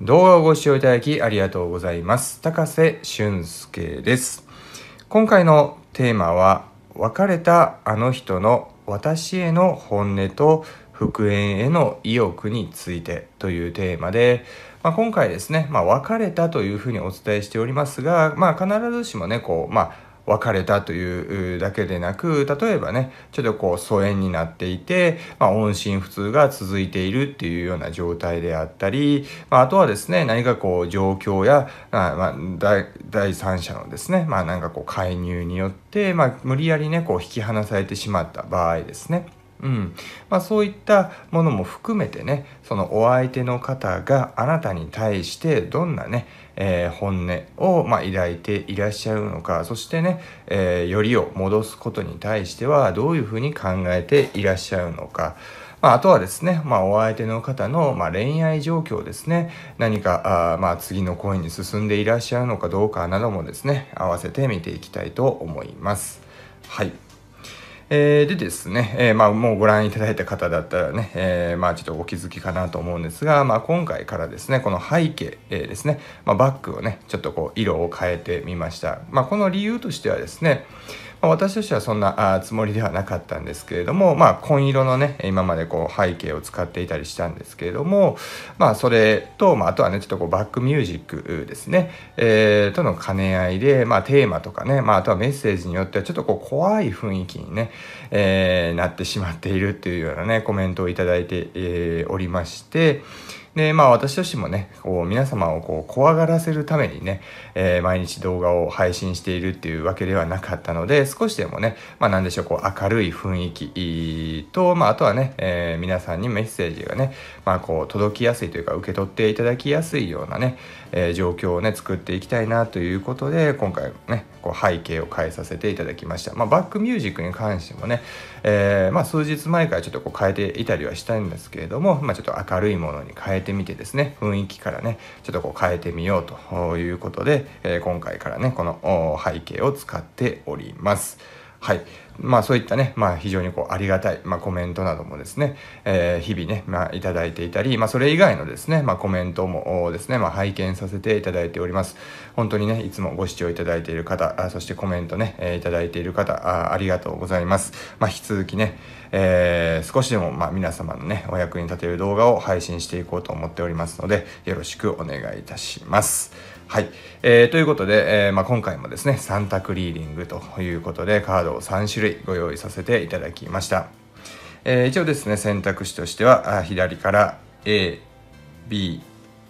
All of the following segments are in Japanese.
動画をご視聴いただきありがとうございます。高瀬俊介です。今回のテーマは、別れたあの人の私への本音と復縁への意欲についてというテーマで、まあ、今回ですね、まあ、別れたというふうにお伝えしておりますが、まあ、必ずしもね、こう、まあ、別れたというだけでなく、例えばね、ちょっとこう疎遠になっていて、まあ、音信不通が続いているっていうような状態であったり、まあ、あとはですね、何かこう状況や、まあ、第三者のですね、まあ、なんかこう介入によって、まあ、無理やりね、こう引き離されてしまった場合ですね。うんまあ、そういったものも含めてねそのお相手の方があなたに対してどんなねえー、本音を、まあ、抱いていらっしゃるのかそしてね、えー、よりを戻すことに対してはどういうふうに考えていらっしゃるのか。まあ、あとはですね、まあ、お相手の方の、まあ、恋愛状況ですね、何か、あまあ、次の恋に進んでいらっしゃるのかどうかなどもですね、合わせて見ていきたいと思います。はい。えー、でですね、えー、まあ、もうご覧いただいた方だったらね、えー、まあ、ちょっとお気づきかなと思うんですが、まあ、今回からですね、この背景、えですね、まあ、バックをね、ちょっとこう色を変えてみました。まあ、この理由としてはですね、まあ、私としてはそんなあつもりではなかったんですけれども、まあ、紺色のね、今までこう背景を使っていたりしたんですけれども、まあ、それと、まあ、あとはね、ちょっとこうバックミュージックですね、えー、との兼ね合いで、まあ、テーマとかね、まあ、あとはメッセージによっては、ちょっとこう怖い雰囲気にね、えー、なってしまっているっていうようなね、コメントをいただいて、えー、おりまして、で、まあ私としてもね、こう皆様をこう怖がらせるためにね、えー、毎日動画を配信しているっていうわけではなかったので、少しでもね、まあなんでしょう、こう明るい雰囲気と、まああとはね、えー、皆さんにメッセージがね、まあこう届きやすいというか受け取っていただきやすいようなね、えー、状況をね作っていきたいなということで今回ねこう背景を変えさせていただきました、まあ、バックミュージックに関してもね、えー、まあ、数日前からちょっとこう変えていたりはしたんですけれども、まあ、ちょっと明るいものに変えてみてですね雰囲気からねちょっとこう変えてみようということで、えー、今回からねこの背景を使っております。はい。まあそういったね、まあ非常にこうありがたい、まあコメントなどもですね、えー、日々ね、まあいただいていたり、まあそれ以外のですね、まあコメントもですね、まあ拝見させていただいております。本当にね、いつもご視聴いただいている方、あそしてコメントね、えー、いただいている方あ、ありがとうございます。まあ引き続きね、えー、少しでもまあ皆様のね、お役に立てる動画を配信していこうと思っておりますので、よろしくお願いいたします。はい。えー、ということで、えー、まあ、今回もですね、サンタクリーィングということで、カードを3種類ご用意させていただきました。えー、一応ですね、選択肢としては、左から A、B、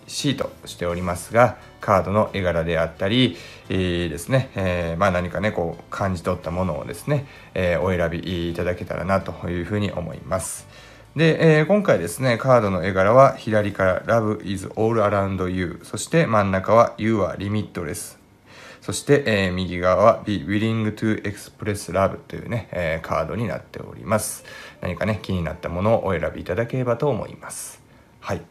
C としておりますが、カードの絵柄であったり、えー、ですね、えー、まあ、何かね、こう、感じ取ったものをですね、えー、お選びいただけたらなというふうに思います。で、えー、今回ですね、カードの絵柄は左から Love is all around you そして真ん中は You are limitless そして、えー、右側は Be willing to express love というね、えー、カードになっております。何かね、気になったものをお選びいただければと思います。はい。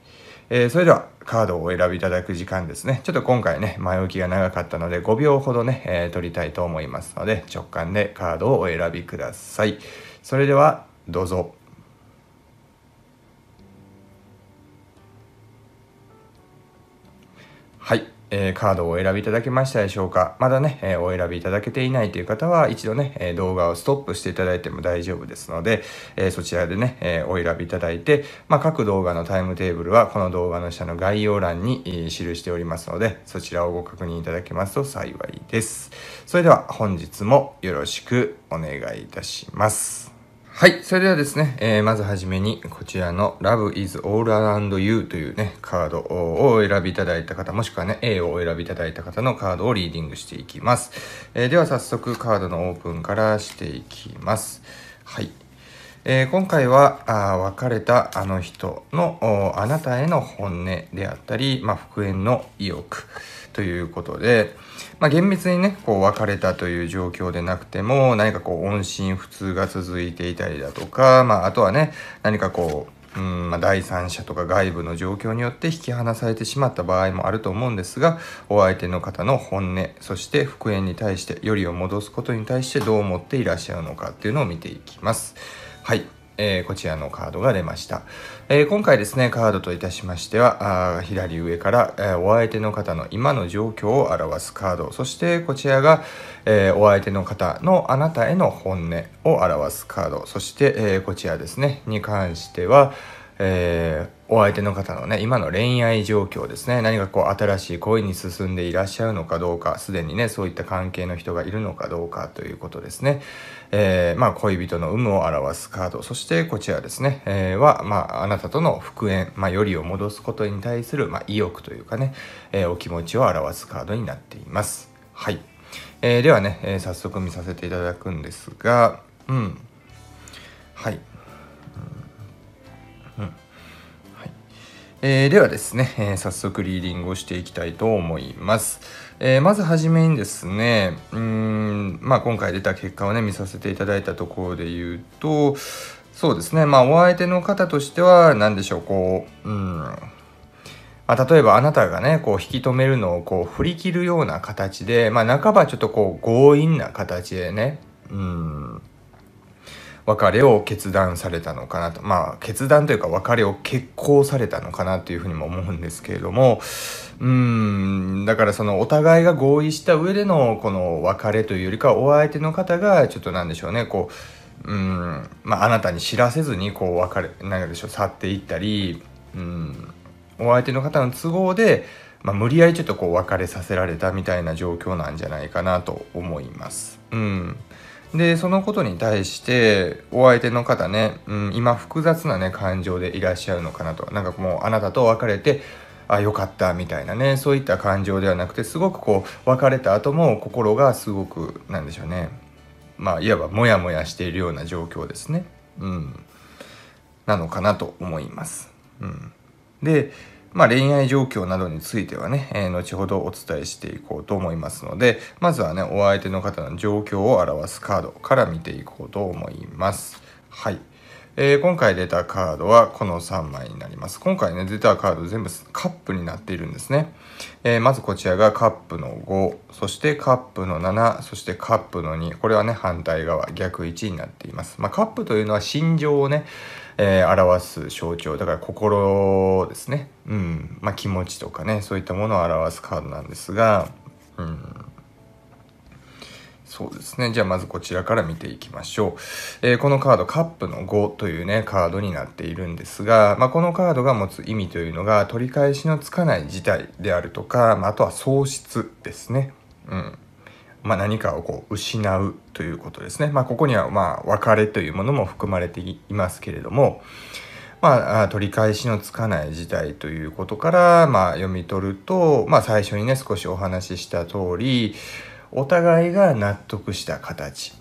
えー、それではカードをお選びいただく時間ですね。ちょっと今回ね、前置きが長かったので5秒ほどね、えー、取りたいと思いますので、直感でカードをお選びください。それでは、どうぞ。はい。えー、カードをお選びいただけましたでしょうかまだね、えー、お選びいただけていないという方は一度ね、えー、動画をストップしていただいても大丈夫ですので、えそちらでね、えお選びいただいて、まあ、各動画のタイムテーブルはこの動画の下の概要欄に、記しておりますのでそちらをご確認いただけますと幸いです。それでは本日もよろしくお願いいたします。はい。それではですね、えー、まずはじめに、こちらの Love is All Around You というね、カードをお選びいただいた方、もしくはね、A をお選びいただいた方のカードをリーディングしていきます。えー、では早速カードのオープンからしていきます。はい。えー、今回はあ別れたあの人のあなたへの本音であったり、まあ、復縁の意欲ということで、まあ、厳密にねこう別れたという状況でなくても何かこう音信不通が続いていたりだとか、まあ、あとはね何かこううんまあ、第三者とか外部の状況によって引き離されてしまった場合もあると思うんですがお相手の方の本音そして復縁に対してよりを戻すことに対してどう思っていらっしゃるのかっていうのを見ていきます。はい。えー、こちらのカードが出ました。えー、今回ですね、カードといたしましては、あ左上から、えー、お相手の方の今の状況を表すカード、そしてこちらが、えお相手の方のあなたへの本音を表すカード、そして、えこちらですね、に関しては、えー、お相手の方のね、今の恋愛状況ですね、何かこう新しい恋に進んでいらっしゃるのかどうか、すでにね、そういった関係の人がいるのかどうかということですね。えー、まあ、恋人の有無を表すカード、そしてこちらですね、えー、は、まあ、あなたとの復縁、まあ、よりを戻すことに対する、まあ、意欲というかね、えー、お気持ちを表すカードになっています。はい。えー、ではね、え早速見させていただくんですが、うん。はい。うん、はい、えー、ではですね、え早速リーディングをしていきたいと思います。えー、まずはじめにですねうん、まあ、今回出た結果をね見させていただいたところで言うとそうですねまあお相手の方としては何でしょうこううん、まあ、例えばあなたがねこう引き止めるのをこう振り切るような形でまあ半ばちょっとこう強引な形でねうん別れを決断されたのかなとまあ決断というか別れを決行されたのかなというふうにも思うんですけれどもうんだからそのお互いが合意した上でのこの別れというよりかお相手の方がちょっと何でしょうねこううんまああなたに知らせずにこう別れ何でしょう去っていったりうんお相手の方の都合でまあ、無理やりちょっとこう別れさせられたみたいな状況なんじゃないかなと思います。うん。でそのことに対してお相手の方ね、うん、今複雑なね感情でいらっしゃるのかなとなんかもうあなたと別れてあ良かったみたいなねそういった感情ではなくてすごくこう別れた後も心がすごくなんでしょうねまあいわばモヤモヤしているような状況ですねうんなのかなと思いますうんでまあ、恋愛状況などについてはね、えー、後ほどお伝えしていこうと思いますので、まずはね、お相手の方の状況を表すカードから見ていこうと思います。はい。えー、今回出たカードはこの3枚になります。今回ね、出たカード全部カップになっているんですね。えー、まずこちらがカップの5、そしてカップの7、そしてカップの2。これはね、反対側、逆1になっています。まあ、カップというのは心情をね、えー、表す象徴だから心ですね、うんまあ、気持ちとかねそういったものを表すカードなんですが、うん、そうですねじゃあまずこちらから見ていきましょう、えー、このカード「カップの5」というねカードになっているんですが、まあ、このカードが持つ意味というのが取り返しのつかない事態であるとか、まあ、あとは喪失ですね。うんまあ、何かをこう失うということですね。まあ、ここにはまあ別れというものも含まれていますけれども、まあ、取り返しのつかない事態ということから、まあ、読み取ると、まあ、最初にね少しお話しした通りお互いが納得した形、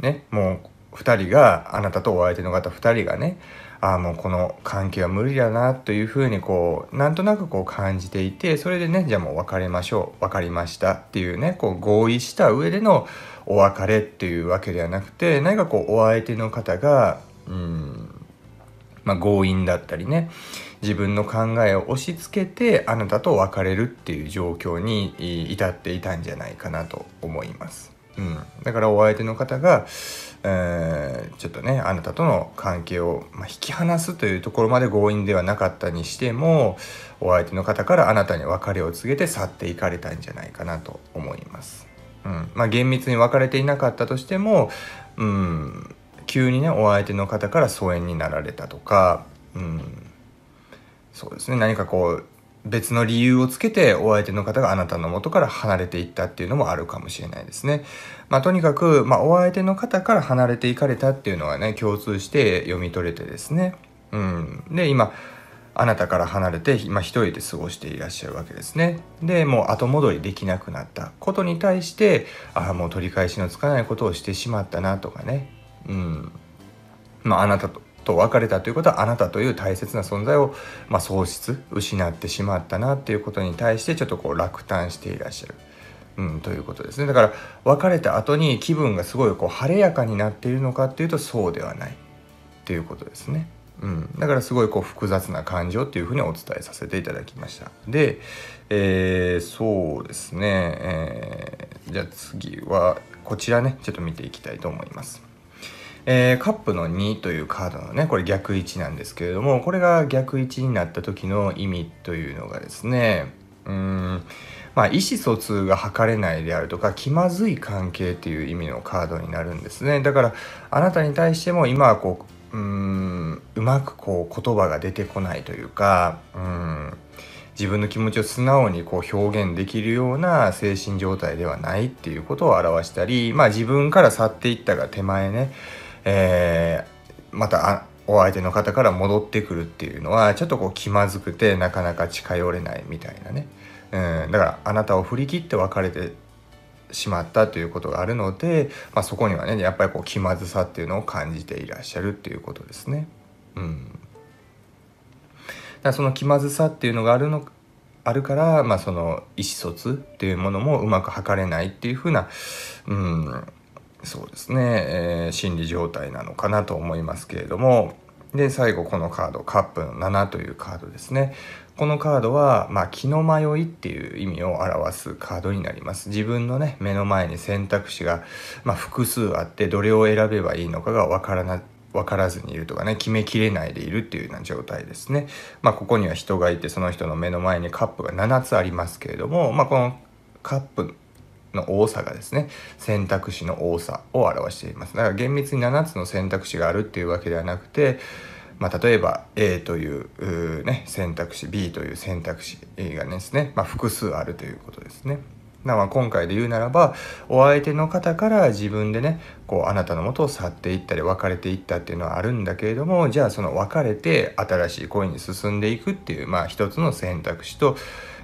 ね、もう2人があなたとお相手の方2人がねああもうこの関係は無理だなというふうにこうなんとなくこう感じていてそれでねじゃあもう別れましょう分かりましたっていうねこう合意した上でのお別れっていうわけではなくて何かこうお相手の方がうんまあ、強引だったりね自分の考えを押し付けてあなたと別れるっていう状況に至っていたんじゃないかなと思います。うん、だからお相手の方がえー、ちょっとねあなたとの関係を、まあ、引き離すというところまで強引ではなかったにしてもお相手の方からあなたに別れを告げて去っていかれたんじゃないかなと思います。うんまあ、厳密に別れていなかったとしても、うん、急にねお相手の方から疎遠になられたとか、うん、そうですね何かこう別の理由をつけてお相手の方があなたの元から離れていったっていうのもあるかもしれないですね。まあ、とにかく、まあ、お相手の方から離れていかれたっていうのはね共通して読み取れてですね。うん、で今あなたから離れて、ま一人で過ごしていらっしゃるわけですね。でもう後戻りできなくなったことに対してああもう取り返しのつかないことをしてしまったなとかね。うんまあ、あなたとと別れたということはあなたという大切な存在を、まあ、喪失失ってしまったなっていうことに対してちょっとこう落胆していらっしゃる。うん、ということですねだから別れた後に気分がすごいこう晴れやかになっているのかっていうとそうではないっていうことですね。うん、だからすごいこう複雑な感情っていうふうにお伝えさせていただきましたで、えー、そうですね、えー、じゃあ次はこちらねちょっと見ていきたいと思いますえー、カップの2というカードのね、これ逆位置なんですけれども、これが逆位置になった時の意味というのがですね、うん、まあ、意思疎通が図れないであるとか、気まずい関係っていう意味のカードになるんですね。だから、あなたに対しても今はこう、うーん、うまくこう言葉が出てこないというか、うん、自分の気持ちを素直にこう表現できるような精神状態ではないっていうことを表したり、まあ自分から去っていったが手前ね、えー、またお相手の方から戻ってくるっていうのはちょっとこう気まずくてなかなか近寄れないみたいなね、うん、だからあなたを振り切って別れてしまったということがあるので、まあ、そこにはねやっぱりこう気まずさっていうのを感じていらっしゃるっていうことですね。うん、だその気まずさっていうのがあるのあるから、まあ、その意思疎通っていうものもうまく測れないっていうふうな、うん、そうですね、えー、心理状態なのかなと思いますけれどもで最後このカードカップの7というカードですねこのカードは、まあ、気の迷いっていう意味を表すカードになります自分のね目の前に選択肢が、まあ、複数あってどれを選べばいいのかがわからなわからずにいるとかね決めきれないでいるっていうような状態ですね、まあ、ここには人がいてその人の目の前にカップが7つありますけれども、まあ、このカップの多さがですね選択肢の多さを表していますだから厳密に7つの選択肢があるっていうわけではなくて、まあ、例えば A というね、選択肢 B という選択肢がですね、まあ、複数あるということですね。今回で言うならばお相手の方から自分でねこうあなたのもとを去っていったり別れていったっていうのはあるんだけれどもじゃあその別れて新しい恋に進んでいくっていうまあ一つの選択肢と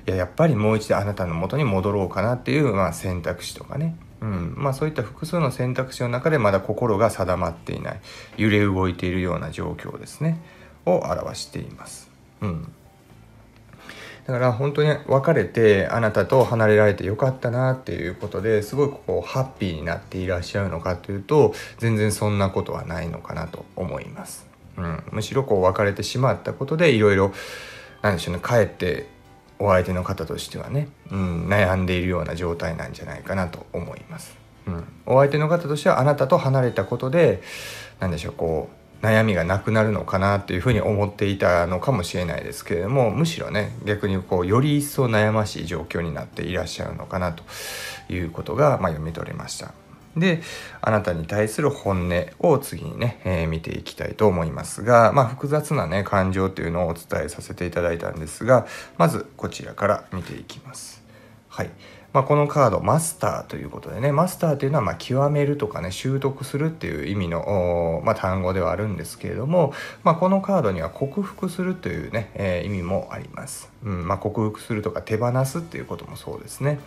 いややっぱりもう一度あなたの元に戻ろうかなっていう、まあ、選択肢とかね、うんまあ、そういった複数の選択肢の中でまだ心が定まっていない揺れ動いているような状況ですねを表しています。うんだから本当に別れてあなたと離れられてよかったなっていうことですごくこうハッピーになっていらっしゃるのかというと全然そんなことはないのかなと思います。うん、むしろこう別れてしまったことでいろいろ何でしょうね帰ってお相手の方としてはね、うん、悩んでいるような状態なんじゃないかなと思います。うん、お相手の方としてはあなたと離れたことで何でしょうこう悩みがなくなるのかなっていうふうに思っていたのかもしれないですけれどもむしろね逆にこうより一層悩ましい状況になっていらっしゃるのかなということが、まあ、読み取れました。であなたに対する本音を次にね、えー、見ていきたいと思いますが、まあ、複雑なね感情というのをお伝えさせていただいたんですがまずこちらから見ていきます。はいまあ、このカードマスターということでねマスターというのはま極めるとかね習得するっていう意味の、まあ、単語ではあるんですけれども、まあ、このカードには克服するというね、えー、意味もあります、うんま克服するとか手放すっていうこともそうですね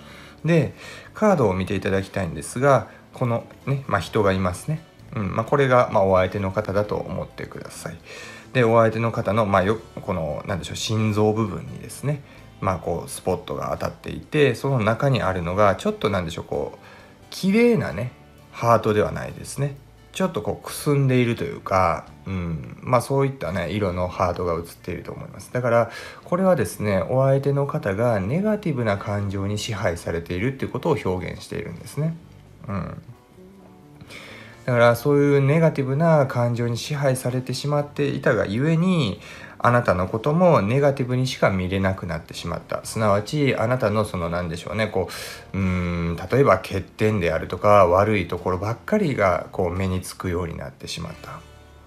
でカードを見ていただきたいんですがこのね、まあ、人がいますね。うんまあ、これが、まお相手の方だと思ってください。で、お相手の方の、まよこの、なんでしょう、心臓部分にですね、まあ、こう、スポットが当たっていて、その中にあるのが、ちょっとなんでしょう、こう、綺麗なね、ハートではないですね。ちょっとこう、くすんでいるというか、うん、まあ、そういったね、色のハートが映っていると思います。だから、これはですね、お相手の方がネガティブな感情に支配されているっていうことを表現しているんですね。うんだからそういうネガティブな感情に支配されてしまっていたがゆえにあなたのこともネガティブにしか見れなくなってしまったすなわちあなたのその何でしょうねこううん例えば欠点であるとか悪いところばっかりがこう目につくようになってしまった。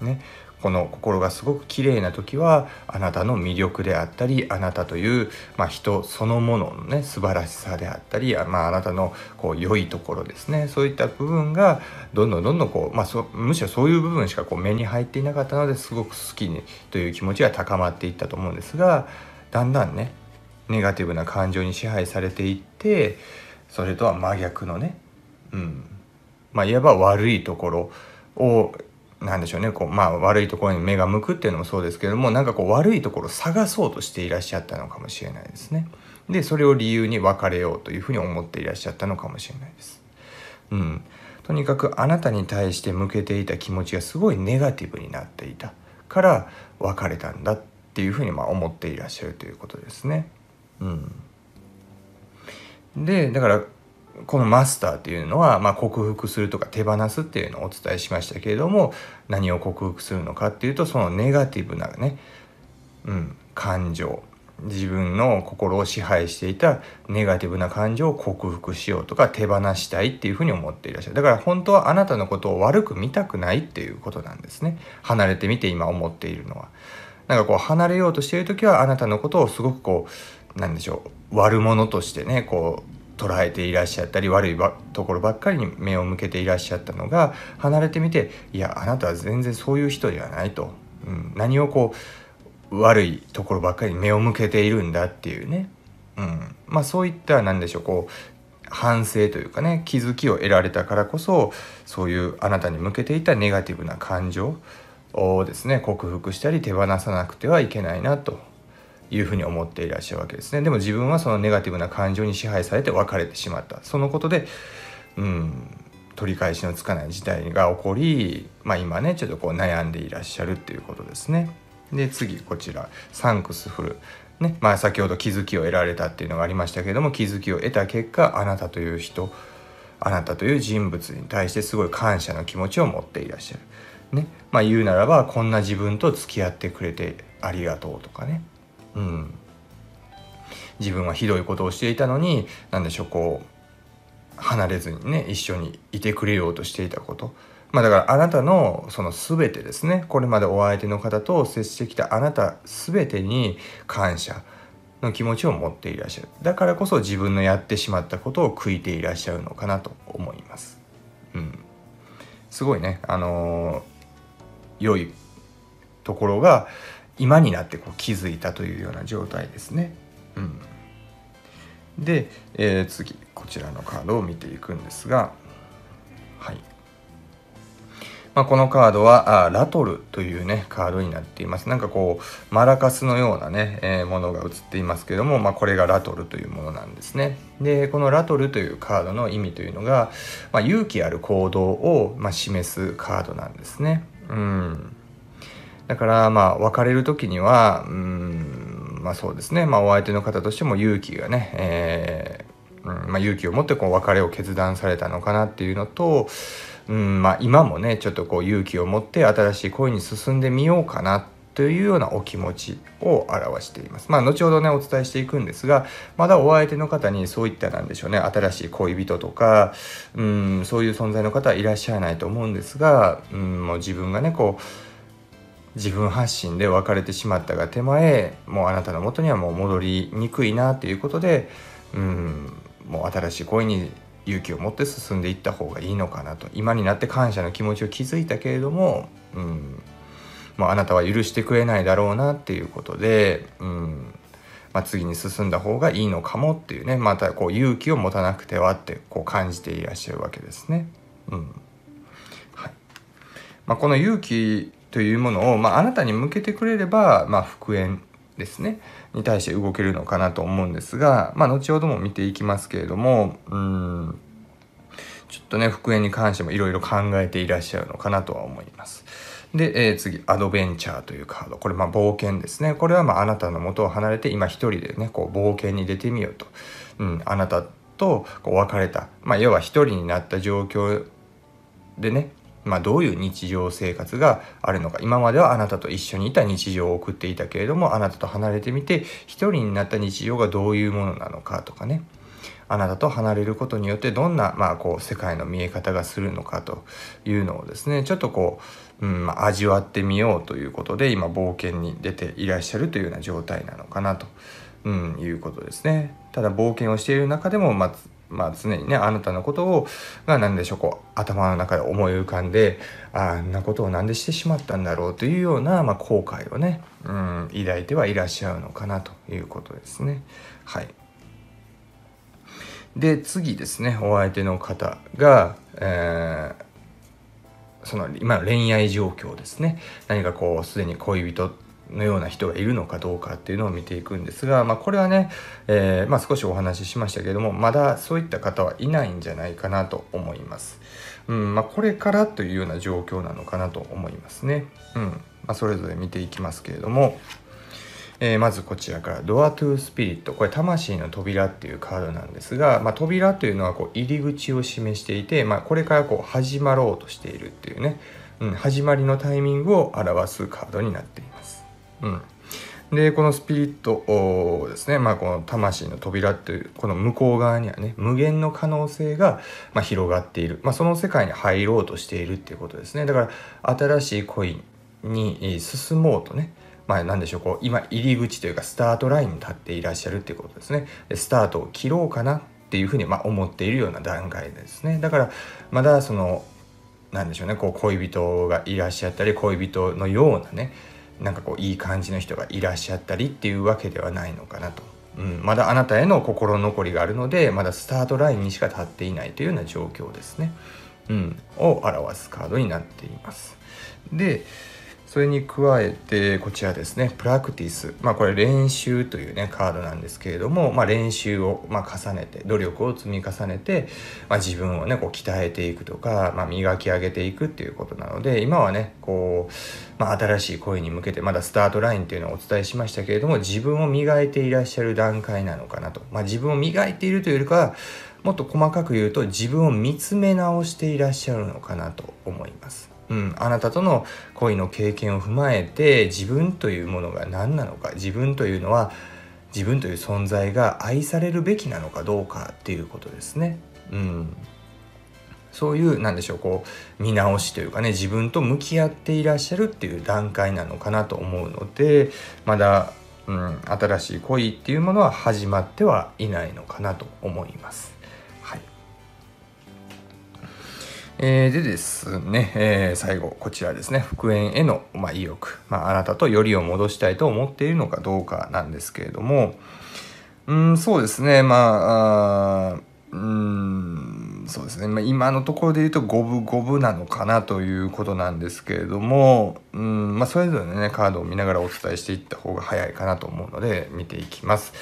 ね、この心がすごく綺麗な時はあなたの魅力であったりあなたという、まあ、人そのもののね素晴らしさであったりあ,、まあ、あなたのこう良いところですねそういった部分がどんどんどんどんこう、まあ、むしろそういう部分しかこう目に入っていなかったのですごく好きにという気持ちが高まっていったと思うんですがだんだんねネガティブな感情に支配されていってそれとは真逆のねうんまあいわば悪いところをなんでしょうねこう、まあ、悪いところに目が向くっていうのもそうですけどもなんかこう悪いところを探そうとしていらっしゃったのかもしれないですね。でそれを理由に別れようというふうに思っていらっしゃったのかもしれないです。うん、とにかくあなたに対して向けていた気持ちがすごいネガティブになっていたから別れたんだっていうふうにま思っていらっしゃるということですね。うん、でだからこのマスターっていうのは、まあ、克服するとか手放すっていうのをお伝えしましたけれども何を克服するのかっていうとそのネガティブなね、うん、感情自分の心を支配していたネガティブな感情を克服しようとか手放したいっていうふうに思っていらっしゃるだから本当はあなたのことを悪く見たくないっていうことなんですね離れてみて今思っているのはなんかこう離れようとしている時はあなたのことをすごくこうなんでしょう悪者としてねこう捉えていらっしゃったり悪いところばっかりに目を向けていらっしゃったのが離れてみていやあなたは全然そういう人ではないと、うん、何をこう悪いところばっかりに目を向けているんだっていうね、うん、まあそういった何でしょうこう反省というかね気づきを得られたからこそそういうあなたに向けていたネガティブな感情をですね克服したり手放さなくてはいけないなというふうに思っていらっしゃるわけですねでも自分はそのネガティブな感情に支配されて別れてしまったそのことでうん取り返しのつかない事態が起こり、まあ、今ねちょっとこう悩んでいらっしゃるっていうことですねで次こちら「サンクスフル」ねまあ、先ほど気づきを得られたっていうのがありましたけれども気づきを得た結果あなたという人あなたという人物に対してすごい感謝の気持ちを持っていらっしゃる。ねまあ、言うならばこんな自分と付き合ってくれてありがとうとかねうん、自分はひどいことをしていたのに何でしょうこう離れずにね一緒にいてくれようとしていたこと。まあ、だからあなたのその全てですねこれまでお相手の方と接してきたあなた全てに感謝の気持ちを持っていらっしゃるだからこそ自分のやってしまったことを悔いていらっしゃるのかなと思います、うん、すごいねあのー、良いところが今になってこう気づいたというような状態ですね。うん、で、えー、次こちらのカードを見ていくんですが、はいまあ、このカードはあラトルというねカードになっています。なんかこうマラカスのようなね、えー、ものが映っていますけども、まあ、これがラトルというものなんですね。でこのラトルというカードの意味というのが、まあ、勇気ある行動を、ま示すカードなんですね。うんだからまあ別れる時にはうんまあそうですね、まあ、お相手の方としても勇気がね、えー、うんまあ、勇気を持ってこう別れを決断されたのかなっていうのと、うんまあ、今もねちょっとこう勇気を持って新しい恋に進んでみようかなというようなお気持ちを表しています。まあ、後ほどね、お伝えしていくんですが、まだお相手の方にそういったなんでしょうね、新しい恋人とか、うん、そういう存在の方はいらっしゃらないと思うんですが、うん、もう自分がね、こう、自分発信で別れてしまったが手前もうあなたのもとにはもう戻りにくいなということでうんもう新しい恋に勇気を持って進んでいった方がいいのかなと今になって感謝の気持ちを築いたけれども、うんもあ、あなたは許してくれないだろうなっていうことで、うんまあ、次に進んだ方がいいのかもっていうねまたこう勇気を持たなくてはってこう感じていらっしゃるわけですね。うんはいまあ、この勇気というものを、まあ、あなたに向けてくれれば、まあ、復縁ですねに対して動けるのかなと思うんですが、まあ、後ほども見ていきますけれどもうんちょっとね復縁に関してもいろいろ考えていらっしゃるのかなとは思います。で、えー、次、アドベンチャーというカード。これ、まあ、冒険ですね。これは、まあ、あなたの元を離れて、今一人でね、こう、冒険に出てみようと。うん、あなたとこう別れた、まあ、要は一人になった状況でねまあ、どういう日常生活があるのか今まではあなたと一緒にいた日常を送っていたけれどもあなたと離れてみて一人になった日常がどういうものなのかとかねあなたと離れることによってどんな、まあ、こう世界の見え方がするのかというのをですねちょっとこう、うんまあ、味わってみようということで今冒険に出ていらっしゃるというような状態なのかなと、うん、いうことですね。ただ冒険をしている中でも、まあまあ、常にねあなたのことをが何でしょうこう頭の中で思い浮かんであんなことを何でしてしまったんだろうというような、まあ、後悔をね、うん、抱いてはいらっしゃるのかなということですね。はい、で次ですねお相手の方が、えー、その今の恋愛状況ですね何かこうすでに恋人のような人がいるのかどうかっていうのを見ていくんですが、まあ、これはね、えー、まあ、少しお話ししましたけれどもまだそういった方はいないんじゃないかなと思います。うんまあ、これからというような状況なのかなと思いますね。うんまあ、それぞれ見ていきますけれども、えー、まずこちらから「ドア・トゥ・ースピリット」これ「魂の扉」っていうカードなんですが、まあ、扉というのはこう入り口を示していて、まあ、これからこう始まろうとしているっていうね、うん、始まりのタイミングを表すカードになっていうんでこのスピリットをですね、まあ、この魂の扉っていうこの向こう側にはね無限の可能性がま広がっている、まあ、その世界に入ろうとしているっていうことですねだから新しい恋に進もうとねまあ、何でしょうこう今入り口というかスタートラインに立っていらっしゃるっていうことですねでスタートを切ろうかなっていうふうにま思っているような段階ですねだからまだその何でしょうねこう恋人がいらっしゃったり恋人のようなねなんかこういい感じの人がいらっしゃったりっていうわけではないのかなと、うん、まだあなたへの心残りがあるのでまだスタートラインにしか立っていないというような状況ですね、うん、を表すカードになっていますでそれに加えてこちらですねプラクティスまあこれ練習というねカードなんですけれども、まあ、練習を、まあ、重ねて努力を積み重ねて、まあ、自分をねこう鍛えていくとか、まあ、磨き上げていくっていうことなので今はねこう、まあ、新しい恋に向けてまだスタートラインっていうのをお伝えしましたけれども自分を磨いていらっしゃる段階なのかなと、まあ、自分を磨いているというよりかはもっと細かく言うと自分を見つめ直していらっしゃるのかなと思います。うん、あなたとの恋の経験を踏まえて自分というものが何なのか自分というのは自分という存在が愛されるべきなのかどうかっていうことですね。うん、そういう何でしょうこう見直しというかね自分と向き合っていらっしゃるっていう段階なのかなと思うのでまだ、うん、新しい恋っていうものは始まってはいないのかなと思います。えー、でですね、えー、最後、こちらですね、復縁への、まあ、意欲、まあ、あなたとよりを戻したいと思っているのかどうかなんですけれども、うん、そうですね、まあ、あうん、そうですね、まあ、今のところで言うと五分五分なのかなということなんですけれども、うんまあ、それぞれね、カードを見ながらお伝えしていった方が早いかなと思うので、見ていきます。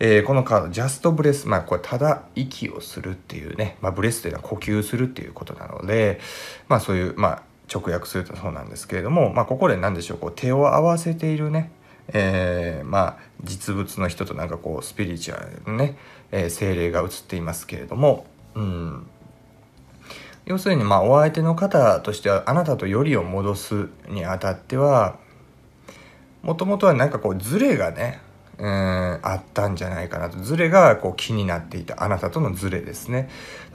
えー、このカード、ジャストブレス、まあ、これ、ただ息をするっていうね、まあ、ブレスというのは呼吸するっていうことなので、まあ、そういう、まあ、直訳するとそうなんですけれども、まあ、ここで何でしょう、こう、手を合わせているね、えー、まあ、実物の人となんかこう、スピリチュアルのね、えー、精霊が映っていますけれども、うん、要するにまあお相手の方としてはあなたとよりを戻すにあたってはもともとはなんかこうズレがねうんあったんじゃないかなとズレがこう気になっていたあなたとのズレですね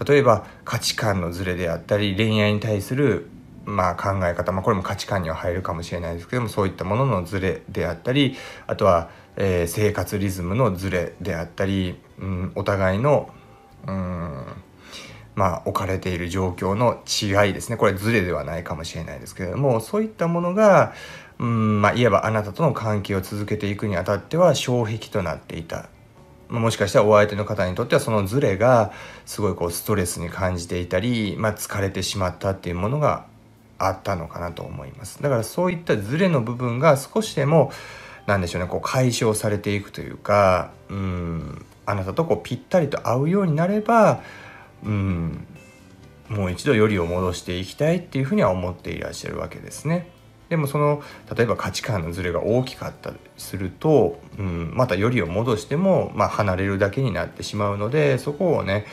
例えば価値観のズレであったり恋愛に対するまあ、考え方、まあ、これも価値観には入るかもしれないですけどもそういったもののズレであったりあとは、えー、生活リズムのズレであったり、うん、お互いの、うんまあ、置かれている状況の違いですねこれズレではないかもしれないですけれどもそういったものがうんまあ、いわばあなたとの関係を続けていくにあたっては障壁となっていたもしかしたらお相手の方にとってはそのズレがすごいこうストレスに感じていたり、まあ、疲れてしまったっていうものがあったのかなと思いますだからそういったズレの部分が少しでも何でしょうねこう解消されていくというかうんあなたとこうぴったりと合うようになればうんもう一度よりを戻していきたいっていうふうには思っていらっしゃるわけですね。でもその例えば価値観のズレが大きかったりすると、うん、またよりを戻しても、まあ、離れるだけになってしまうのでそこをね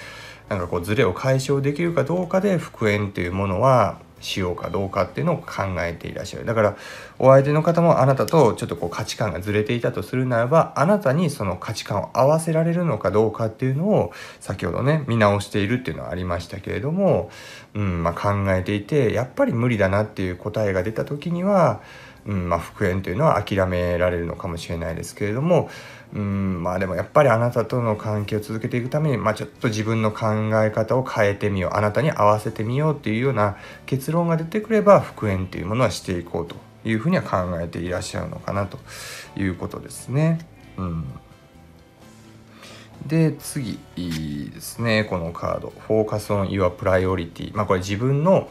なんかこうズレを解消できるかどうかで復縁というものはしようかどうかっていうのを考えていらっしゃるだからお相手の方もあなたとちょっとこう価値観がずれていたとするならば、あなたにその価値観を合わせられるのかどうかっていうのを、先ほどね、見直しているっていうのはありましたけれども、うん、まあ、考えていて、やっぱり無理だなっていう答えが出た時には、うんまあ、復縁というのは諦められるのかもしれないですけれども、うんまあ、でもやっぱりあなたとの関係を続けていくために、まあ、ちょっと自分の考え方を変えてみようあなたに合わせてみようっていうような結論が出てくれば復縁というものはしていこうというふうには考えていらっしゃるのかなということですね。うん、で次ですねこのカード「フォーカス・オン・ユア・プライオリティ」まあこれ自分の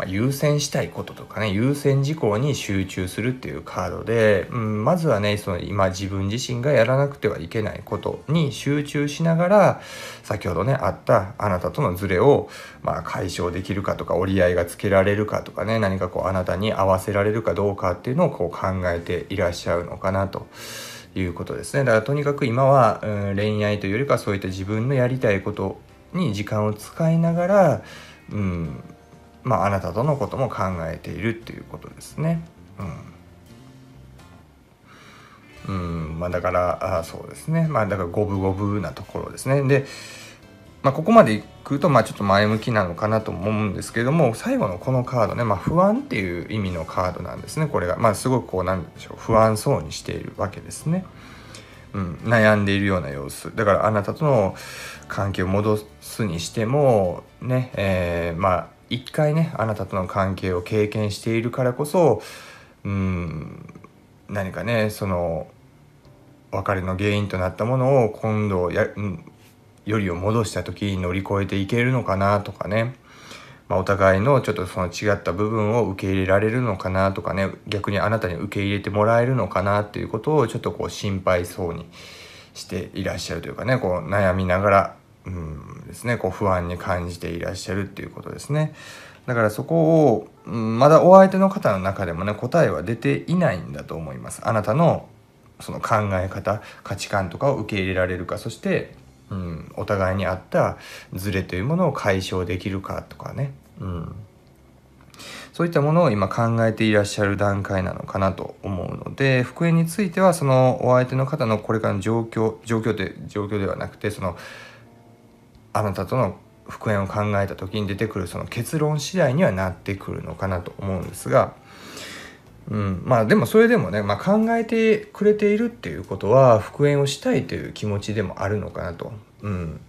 まあ、優先したいこととかね、優先事項に集中するっていうカードで、うん、まずはね、その今自分自身がやらなくてはいけないことに集中しながら、先ほどね、あったあなたとのズレを、まあ、解消できるかとか、折り合いがつけられるかとかね、何かこうあなたに合わせられるかどうかっていうのをこう考えていらっしゃるのかなと。いうことですねだからとにかく今は、うん、恋愛というよりかそういった自分のやりたいことに時間を使いながら、うん、まあ、あなたとのことも考えているっていうことですね。うん、うんまあ、だからあそうですねまあだから五分五分なところですね。で、まあ、ここまでいくとまあちょっと前向きなのかなと思うんですけれども最後のこのカードね、まあ、不安っていう意味のカードなんですねこれが、まあ、すごくこうなんでしょう不安そうにしているわけですね。うん、悩んでいるような様子だからあなたとの関係を戻すにしてもね、えー、まあ一回ねあなたとの関係を経験しているからこそうん何かねその別れの原因となったものを今度や、うん、よりを戻した時に乗り越えていけるのかなとかね、まあ、お互いのちょっとその違った部分を受け入れられるのかなとかね逆にあなたに受け入れてもらえるのかなっていうことをちょっとこう心配そうにしていらっしゃるというかねこう悩みながらうんですね、こう不安に感じていらっしゃるっていうことですね。だからそこを、うん、まだお相手の方の中でもね、答えは出ていないんだと思います。あなたのその考え方、価値観とかを受け入れられるか、そして、うん、お互いに合ったズレというものを解消できるかとかね。うん。そういったものを今考えていらっしゃる段階なのかなと思うので、復縁についてはそのお相手の方のこれからの状況、状況で、状況ではなくて、そのあなたとの復縁を考えた時に出てくるその結論次第にはなってくるのかなと思うんですが、うん、まあでもそれでもね、まあ、考えてくれているっていうことは復縁をしたいという気持ちでもあるのかなと。うん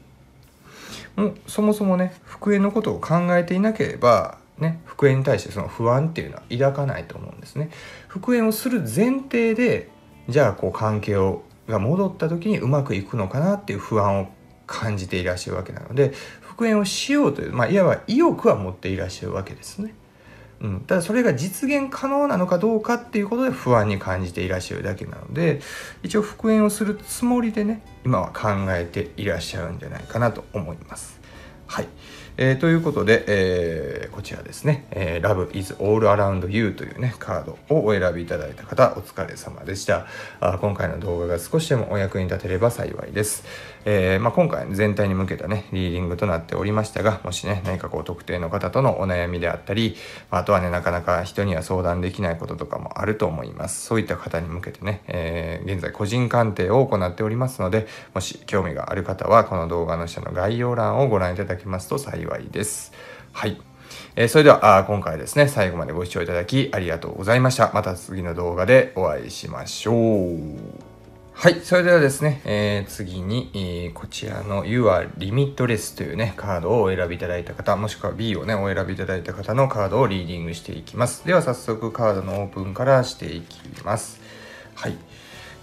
もうそもそもね復縁のことを考えていなければね、復縁に対してその不安っていうのは抱かないと思うんですね。復縁をする前提でじゃあこう関係をが戻った時にうまくいくのかなっていう不安を感じていらっしゃるわけなので復縁をしようという、まあ、いわば意欲は持っていらっしゃるわけですね。うん、ただそれが実現可能なのかどうかっていうことで不安に感じていらっしゃるだけなので一応復縁をするつもりでね今は考えていらっしゃるんじゃないかなと思います。はい、えー、ということで、えー、こちらですね、えー、Love is all around you というね、カードをお選びいただいた方、お疲れ様でした。あ今回の動画が少しでもお役に立てれば幸いです。えー、まあ、今回全体に向けたね、リーディングとなっておりましたが、もしね、何かこう特定の方とのお悩みであったり、あとはね、なかなか人には相談できないこととかもあると思います。そういった方に向けてね、えー、現在個人鑑定を行っておりますので、もし興味がある方は、この動画の下の概要欄をご覧いただけますと幸いです。はい。えー、それではあ、今回ですね、最後までご視聴いただきありがとうございました。また次の動画でお会いしましょう。はい。それではですね、えー、次に、えー、こちらの You are Limitless というね、カードをお選びいただいた方、もしくは B をね、お選びいただいた方のカードをリーディングしていきます。では早速カードのオープンからしていきます。はい。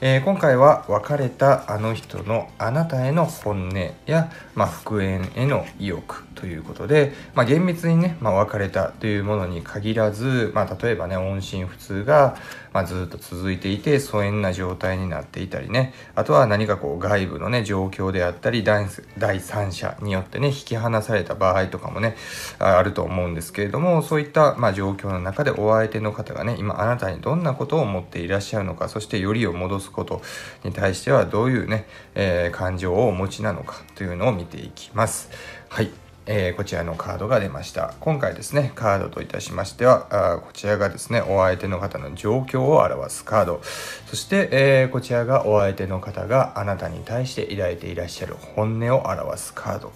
えー、今回は別れたあの人のあなたへの本音や、まあ、復縁への意欲ということで、まあ、厳密にね、まあ、別れたというものに限らず、まあ、例えばね音信不通が、まあ、ずっと続いていて疎遠な状態になっていたりねあとは何かこう外部のね状況であったり第三者によってね引き離された場合とかもねあると思うんですけれどもそういった、まあ、状況の中でお相手の方がね今あなたにどんなことを思っていらっしゃるのかそしてよりを戻すことに対してはどういうね、えー、感情をお持ちなのかというのを見ていきます。はいえー、こちらのカードが出ました。今回ですね、カードといたしましては、あこちらがですね、お相手の方の状況を表すカード。そして、えー、こちらがお相手の方があなたに対して抱いていらっしゃる本音を表すカード。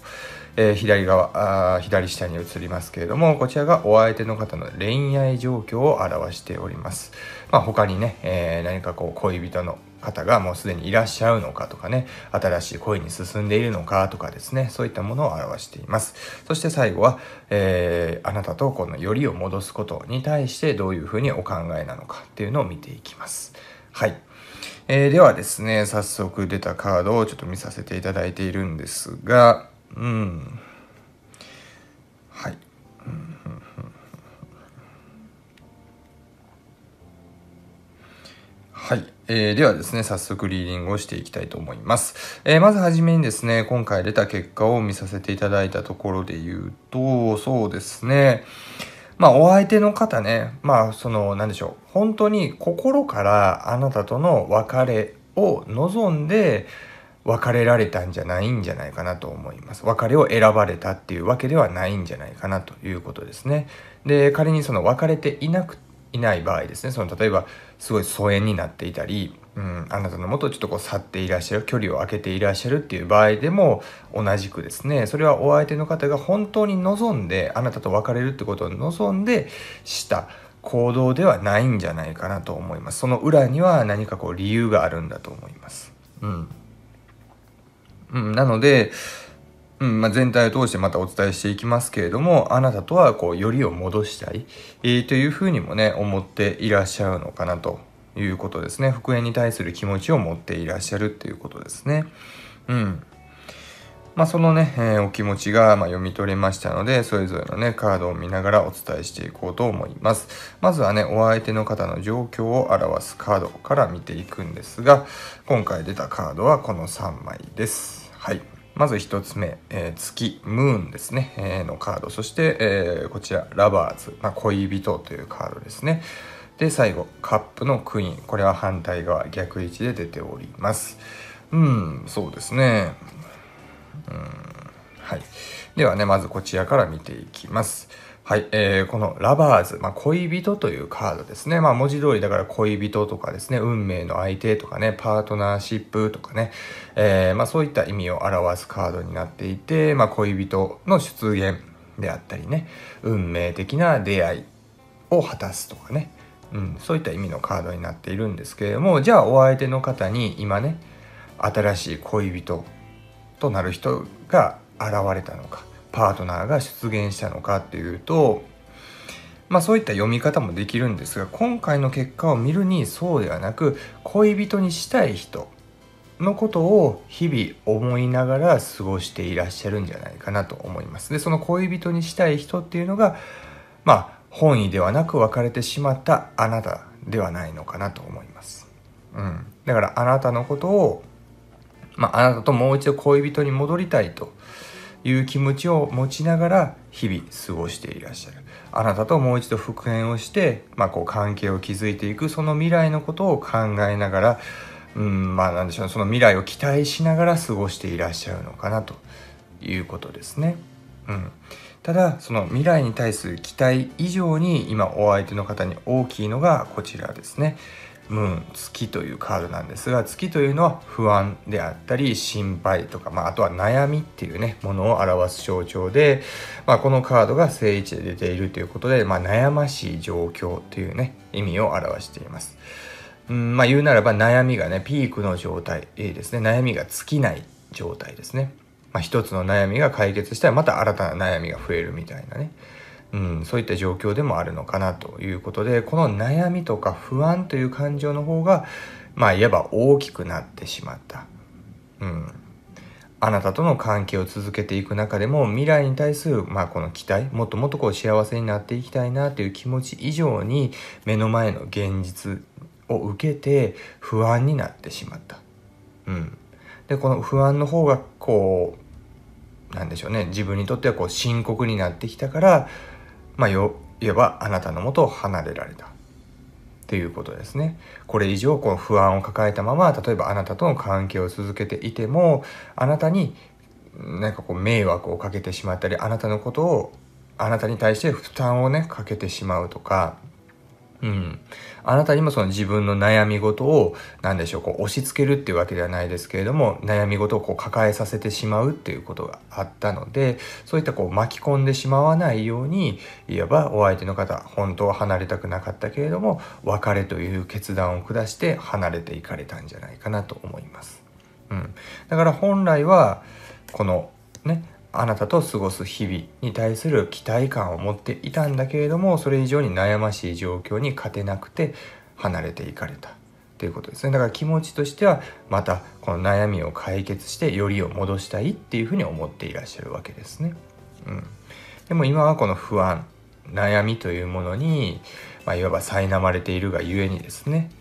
え左側あ、左下に移りますけれども、こちらがお相手の方の恋愛状況を表しております。まあ、他にね、えー、何かこう恋人の方がもうすでにいらっしゃるのかとかね、新しい恋に進んでいるのかとかですね、そういったものを表しています。そして最後は、えー、あなたとこのよりを戻すことに対してどういうふうにお考えなのかっていうのを見ていきます。はい。えー、ではですね、早速出たカードをちょっと見させていただいているんですが、うんはい、うんうんうん、はい、えー、ではですね早速リーディングをしていきたいと思います、えー、まずはじめにですね今回出た結果を見させていただいたところで言うとそうですねまあ、お相手の方ね、まあ、その、なんでしょう。本当に心からあなたとの別れを望んで、別れられたんじゃないんじゃないかなと思います。別れを選ばれたっていうわけではないんじゃないかなということですね。で、仮にその別れていなく、いない場合ですね、その例えばすごい疎遠になっていたり、うん、あなたのもとちょっとこう去っていらっしゃる、距離を空けていらっしゃるっていう場合でも同じくですね、それはお相手の方が本当に望んで、あなたと別れるってことを望んでした。行動ではないんじゃないかなと思います。その裏には何かこう理由があるんだと思います。うん。うん、なので、うんまあ、全体を通してまたお伝えしていきますけれどもあなたとはこうよりを戻したい、えー、というふうにもね思っていらっしゃるのかなということですね復縁に対する気持ちを持っていらっしゃるっていうことですね。うんまあ、そのね、えー、お気持ちがま読み取れましたので、それぞれのね、カードを見ながらお伝えしていこうと思います。まずはね、お相手の方の状況を表すカードから見ていくんですが、今回出たカードはこの3枚です。はい。まず1つ目、えー、月、ムーンですね、えー、のカード。そして、えー、こちら、ラバーズ、まあ、恋人というカードですね。で、最後、カップのクイーン。これは反対側、逆位置で出ております。うん、そうですね。うん、はい。ではね、まずこちらから見ていきます。はい、えー、このラバーズ、まあ、恋人というカードですね。まあ、文字通りだから恋人とかですね、運命の相手とかね、パートナーシップとかね、えー、まあ、そういった意味を表すカードになっていて、まあ、恋人の出現であったりね、運命的な出会いを果たすとかね、うん、そういった意味のカードになっているんですけれども、じゃあお相手の方に今ね、新しい恋人となる人が現れたのか。パートナーが出現したのかっていうとまあそういった読み方もできるんですが今回の結果を見るにそうではなく恋人にしたい人のことを日々思いながら過ごしていらっしゃるんじゃないかなと思います。でその恋人にしたい人っていうのがまあ本意ではなく別れてしまったあなたではないのかなと思います。うん、だからあなたのことを、まあ、あなたともう一度恋人に戻りたいという気持ちを持ちながら日々過ごしていらっしゃるあなたともう一度復縁をして、まあ、こう関係を築いていくその未来のことを考えながらうんまあ何でしょうその未来を期待しながら過ごしていらっしゃるのかなということですね。うん、ただその未来に対する期待以上に今お相手の方に大きいのがこちらですね。ムーン月というカードなんですが月というのは不安であったり心配とか、まあ、あとは悩みっていうねものを表す象徴で、まあ、このカードが正位置で出ているということで、まあ、悩ましい状況というね意味を表しています。うんまあ、言うならば悩みがねピークの状態ですね悩みが尽きない状態ですね。まあ、一つの悩みが解決したらまた新たな悩みが増えるみたいなね。うん、そういった状況でもあるのかなということでこの悩みとか不安という感情の方がまあいわば大きくなってしまった、うん、あなたとの関係を続けていく中でも未来に対する、まあ、この期待もっともっとこう幸せになっていきたいなという気持ち以上に目の前の現実を受けて不安になってしまった。うん、でこの不安の方がこうなんでしょうね自分にとってはこう深刻になってきたからまあ、よいわばあなたのもとを離れられたっていうことですね。これ以上こう不安を抱えたまま例えばあなたとの関係を続けていてもあなたになんかこう迷惑をかけてしまったりあなたのことをあなたに対して負担をねかけてしまうとかうん。あなたにもその自分の悩み事を、何でしょう、こう押し付けるっていうわけではないですけれども、悩み事をこう抱えさせてしまうっていうことがあったので、そういったこう巻き込んでしまわないように、いわばお相手の方、本当は離れたくなかったけれども、別れという決断を下して離れていかれたんじゃないかなと思います。うん。だから本来は、このね、あなたと過ごす日々に対する期待感を持っていたんだけれどもそれ以上に悩ましい状況に勝てなくて離れていかれたということですねだから気持ちとしてはまたこの悩みを解決してよりを戻したいっていうふうに思っていらっしゃるわけですね。うん、でも今はこの不安悩みというものに、まあ、いわば苛まれているがゆえにですね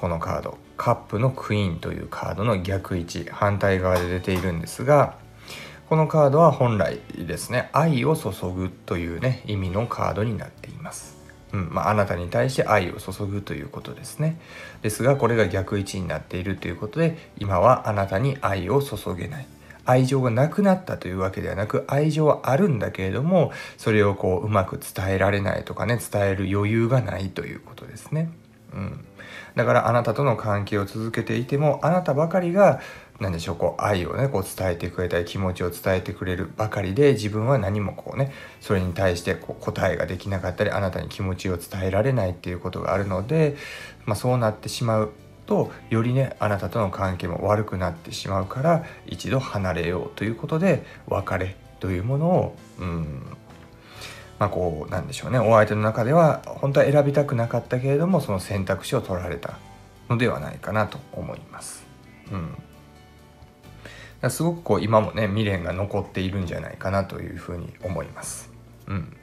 このカードカップのクイーンというカードの逆位置反対側で出ているんですがこのカードは本来ですね愛を注ぐというね意味のカードになっています、うんまあ、あなたに対して愛を注ぐということですねですがこれが逆位置になっているということで今はあなたに愛を注げない愛情がなくなったというわけではなく愛情はあるんだけれどもそれをこううまく伝えられないとかね伝える余裕がないということですね。うん、だからあなたとの関係を続けていてもあなたばかりが何でしょうこう愛をねこう伝えてくれたり気持ちを伝えてくれるばかりで自分は何もこうねそれに対してこう答えができなかったりあなたに気持ちを伝えられないっていうことがあるので、まあ、そうなってしまうとよりねあなたとの関係も悪くなってしまうから一度離れようということで別れというものをうんまあ、こうなんでしょうねお相手の中では本当は選びたくなかったけれどもその選択肢を取られたのではないかなと思います。うんすごくこう今もね未練が残っているんじゃないかなというふうに思います。うん、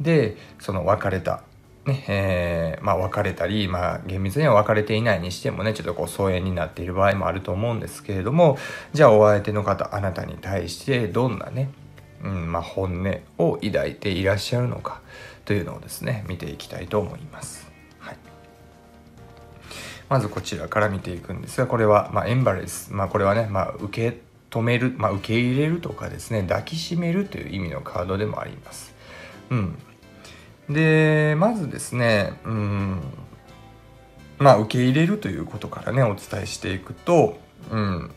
でその別れたねえー、まあ、別れたり、まあ、厳密には別れていないにしてもねちょっとこう疎遠になっている場合もあると思うんですけれどもじゃあお相手の方あなたに対してどんなね、うんまあ、本音を抱いていらっしゃるのかというのをですね見ていきたいと思います。まずこちらから見ていくんですが、これは、まあ、エンバレス。まあ、これはね、まあ、受け止める、まあ、受け入れるとかですね、抱きしめるという意味のカードでもあります。うん。で、まずですね、うん、まあ、受け入れるということからね、お伝えしていくと、うん、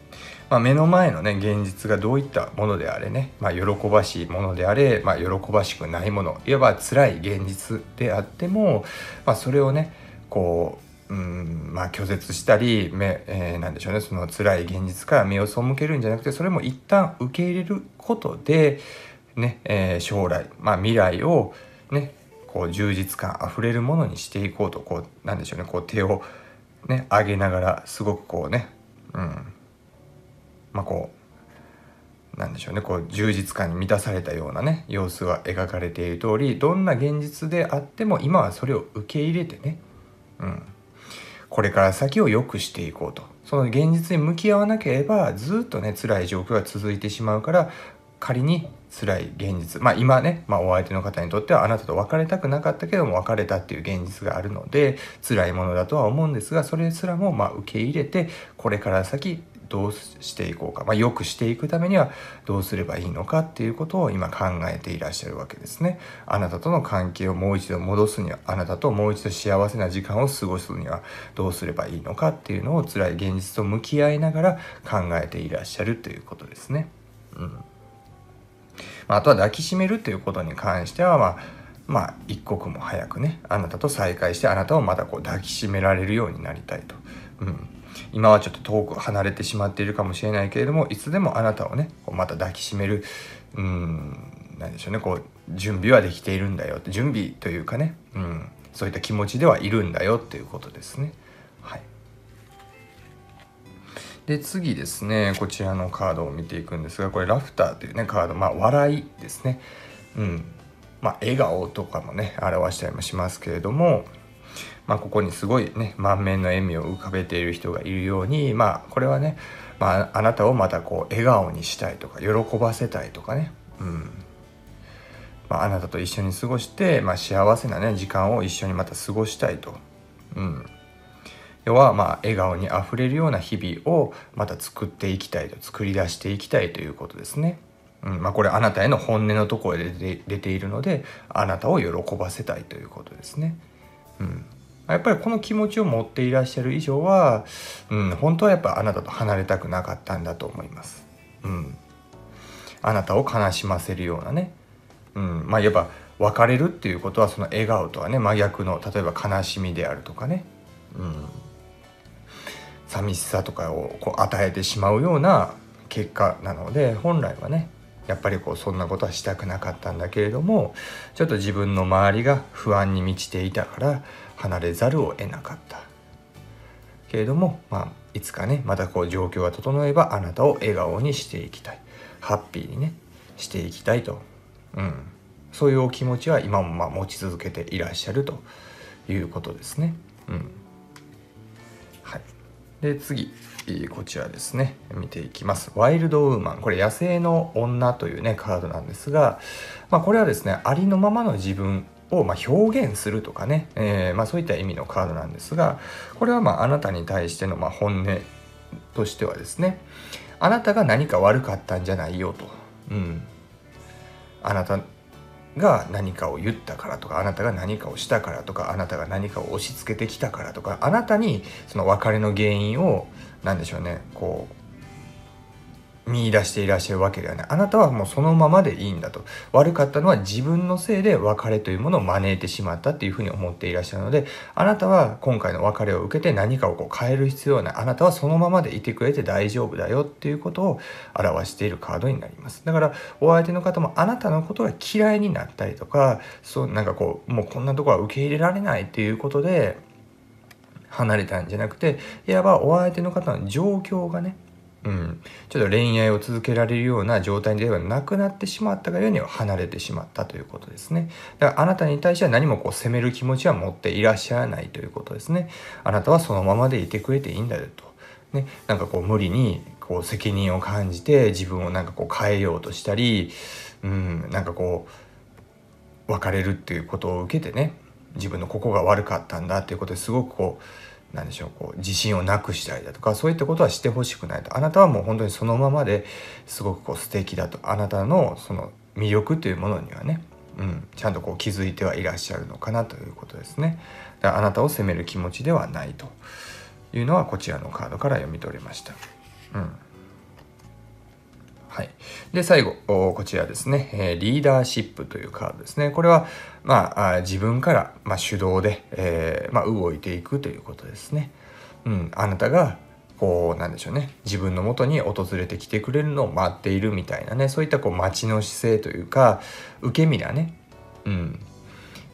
まあ、目の前のね現実がどういったものであれね、まあ、喜ばしいものであれ、まあ、喜ばしくないものいわば辛い現実であっても、まそれをねこううんまあ、拒絶したり目、えー、なんでしょうねその辛い現実から目を背けるんじゃなくてそれも一旦受け入れることで、ねえー、将来、まあ、未来を、ね、こう充実感あふれるものにしていこうとこうなんでしょうねこう手を、ね、上げながらすごくこうね、うんまあ、こうなんでしょうねこう充実感に満たされたようなね様子が描かれている通りどんな現実であっても今はそれを受け入れてね、うんこれから先を良くしていこうとその現実に向き合わなければずっとね辛い状況が続いてしまうから仮に辛い現実まあ今ね、まあ、お相手の方にとってはあなたと別れたくなかったけども別れたっていう現実があるので辛いものだとは思うんですがそれすらもま受け入れてこれから先どうしていこうか、まあ、よくしていくためにはどうすればいいのかっていうことを今考えていらっしゃるわけですね。あなたとの関係をもう一度戻すには、あなたともう一度幸せな時間を過ごすにはどうすればいいのかっていうのを辛い現実と向き合いながら考えていらっしゃるということですね。うん。まあ、とは抱きしめるということに関しては、まあ、まあ、一刻も早くね、あなたと再会して、あなたをまたこう抱きしめられるようになりたいと。うん。今はちょっと遠く離れてしまっているかもしれないけれどもいつでもあなたをねまた抱きしめるうん何でしょうねこう準備はできているんだよ準備というかね、うん、そういった気持ちではいるんだよっていうことですね。はい、で次ですねこちらのカードを見ていくんですがこれラフターというねカードまあ笑いですね。うんまあ、笑顔とかもね表したりもしますけれどもまあ、ここにすごいね満面の笑みを浮かべている人がいるように、まあ、これはね、まあ、あなたをまたこう笑顔にしたいとか喜ばせたいとかね、うんまあ、あなたと一緒に過ごして、まあ、幸せな、ね、時間を一緒にまた過ごしたいと。うん要はまあ笑顔にあふれるような日々をまた作っていきたいと作り出していきたいということですね。うんまあ、これあなたへの本音のところで出ているのであなたを喜ばせたいということですね。うんやっぱりこの気持ちを持っていらっしゃる以上は、うん、本当はやっぱあなたと離れたくなかったんだと思います。うん、あなたを悲しませるようなね、うん、まあいわば別れるっていうことはその笑顔とはね真逆の例えば悲しみであるとかね、うん、寂しさとかをこう与えてしまうような結果なので本来はねやっぱりこうそんなことはしたくなかったんだけれどもちょっと自分の周りが不安に満ちていたから離れざるを得なかったけれども、まあ、いつかねまたこう状況が整えばあなたを笑顔にしていきたいハッピーにねしていきたいと、うん、そういうお気持ちは今もま持ち続けていらっしゃるということですね。うんはい、で次こちらですね見ていきます「ワイルドウーマン」これ「野生の女」というねカードなんですが、まあ、これはですねありのままの自分をま表現するとかね、えー、まそういった意味のカードなんですがこれはまああなたに対してのま本音としてはですねあなたが何か悪かったんじゃないよと、うん、あなたが何かを言ったからとかあなたが何かをしたからとかあなたが何かを押し付けてきたからとかあなたにその別れの原因を何でしょうねこう見出していらっしゃるわけではない。あなたはもうそのままでいいんだと。悪かったのは自分のせいで別れというものを招いてしまったっていうふうに思っていらっしゃるので、あなたは今回の別れを受けて何かをこう変える必要はない。あなたはそのままでいてくれて大丈夫だよっていうことを表しているカードになります。だから、お相手の方もあなたのことが嫌いになったりとか、そう、なんかこう、もうこんなとこは受け入れられないっていうことで、離れたんじゃなくていわばお相手の方の状況がねうん、ちょっと恋愛を続けられるような状態ではなくなってしまったがように離れてしまったということですね。だからあなたに対しては何もこう責める気持ちは持っていらっしゃらないということですね。あなたはそのままでいてくれていいんだよと。ね、なんかこう無理にこう責任を感じて自分をなんかこう変えようとしたり、うん、なんかこう別れるっていうことを受けてね自分のここが悪かったんだっていうことですごくこう何でしょうこう自信をなくしたりだとかそういったことはしてほしくないとあなたはもう本当にそのままですごくこう素敵だとあなたのその魅力というものにはね、うん、ちゃんとこう気づいてはいらっしゃるのかなということですねだからあなたを責める気持ちではないというのはこちらのカードから読み取れました。うんはい、で最後こちらですね、えリーダーシップというカードですねこれはまあ、自分から、まあ、主導で、えーまあ、動いていくということですね。うん、あなたがこうなんでしょうね自分のもとに訪れてきてくれるのを待っているみたいなねそういったこう待ちの姿勢というか受け身なね、うん、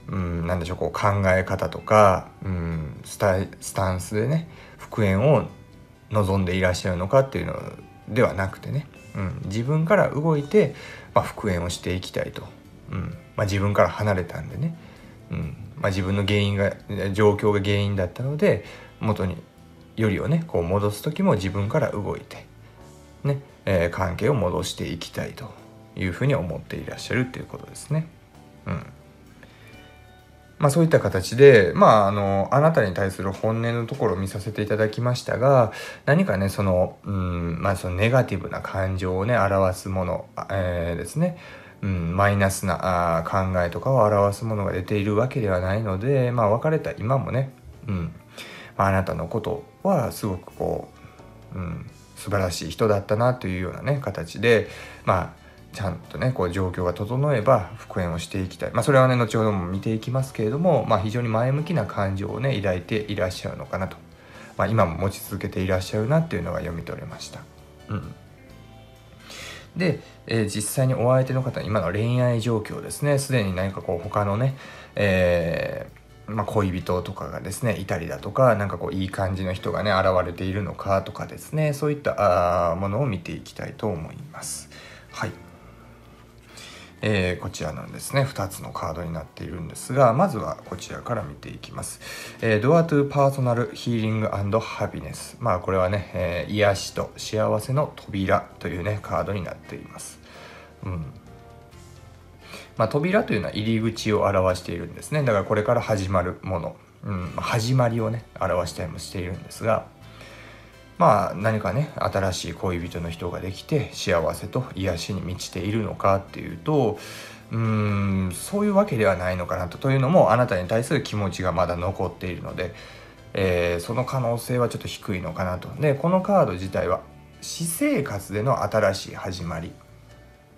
うん、なでしょうこう考え方とか、うん、スタンスでね復縁を望んでいらっしゃるのかっていうのではなくてね、うん、自分から動いて、まあ、復縁をしていきたいと、うん、まあ、自分から離れたんでね、うんまあ、自分の原因が状況が原因だったので元によりをねこう戻す時も自分から動いて、ねえー、関係を戻していきたいというふうに思っていらっしゃるっていうことですね。うんまあ、そういった形で、まあ、あの、あなたに対する本音のところを見させていただきましたが、何かね、その、うん、まあ、そのネガティブな感情をね、表すもの、えー、ですね。うん、マイナスなあ考えとかを表すものが出ているわけではないので、まあ、別れた今もね、うんまあ、あなたのことはすごくこう、うん、素晴らしい人だったなというようなね形で、まあ、ちゃんとねこう状況が整えば復縁をしていきたい、まあ、それはね後ほども見ていきますけれども、まあ、非常に前向きな感情をね抱いていらっしゃるのかなと、まあ、今も持ち続けていらっしゃるなっていうのが読み取れました。うんで、えー、実際にお相手の方今の恋愛状況ですねすでに何かこう他のね、えー、まあ、恋人とかがですねいたりだとか何かこういい感じの人がね現れているのかとかですねそういったものを見ていきたいと思います。はいえー、こちらなんですね2つのカードになっているんですがまずはこちらから見ていきます、えー、ドアトゥパーソナルヒーリングハピネスまあこれはね、えー、癒しと幸せの扉というねカードになっていますうんまあ、扉というのは入り口を表しているんですねだからこれから始まるもの、うん、始まりをね表したりもしているんですがまあ何かね新しい恋人の人ができて幸せと癒しに満ちているのかっていうとうーんそういうわけではないのかなとというのもあなたに対する気持ちがまだ残っているので、えー、その可能性はちょっと低いのかなとでこのカード自体は私生活での新しい始まりっ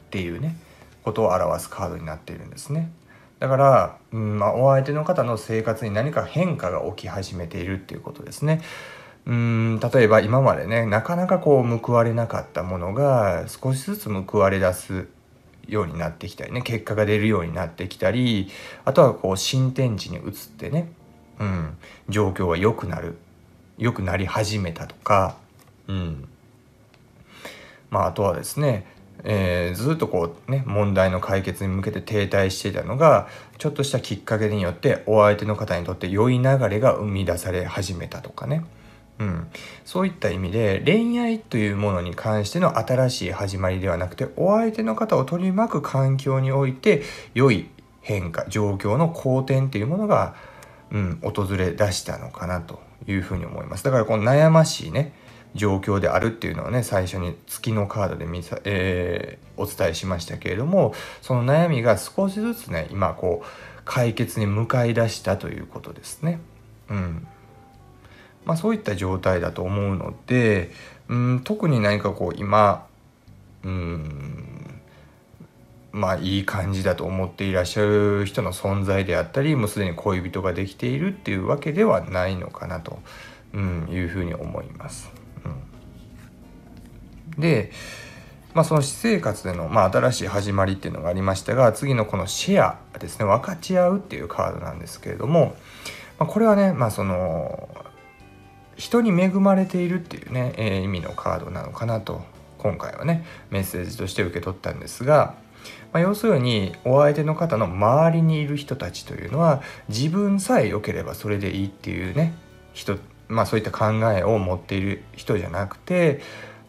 ていうねことを表すカードになっているんですね。だから、うんまあ、お相手の方の生活に何か変化が起き始めているっていうことですね。うん例えば今までねなかなかこう報われなかったものが少しずつ報われだすようになってきたりね結果が出るようになってきたりあとはこう新天地に移ってね、うん、状況は良くなる良くなり始めたとか、うんまあ、あとはですねえー、ずっとこうね問題の解決に向けて停滞していたのがちょっとしたきっかけによってお相手の方にとって良い流れが生み出され始めたとかねうん、そういった意味で恋愛というものに関しての新しい始まりではなくてお相手の方を取り巻く環境において良い変化状況の好転っていうものが、うん、訪れ出したのかなというふうに思いますだからこの悩ましいね状況であるっていうのはね最初に月のカードで見さ、えー、お伝えしましたけれどもその悩みが少しずつね今こう解決に向かい出したということですね。うんまあ、そういった状態だと思うのでうん特に何かこう今うんまあいい感じだと思っていらっしゃる人の存在であったりもうすでに恋人ができているっていうわけではないのかなと、うん、いうふうに思います。うん、で、まあ、その私生活での、まあ、新しい始まりっていうのがありましたが次のこの「シェア」ですね分かち合うっていうカードなんですけれども、まあ、これはね、まあ、その人に恵まれているっていうね、えー、意味のカードなのかなと今回はねメッセージとして受け取ったんですが、まあ、要するにお相手の方の周りにいる人たちというのは自分さえ良ければそれでいいっていうね人まあそういった考えを持っている人じゃなくて、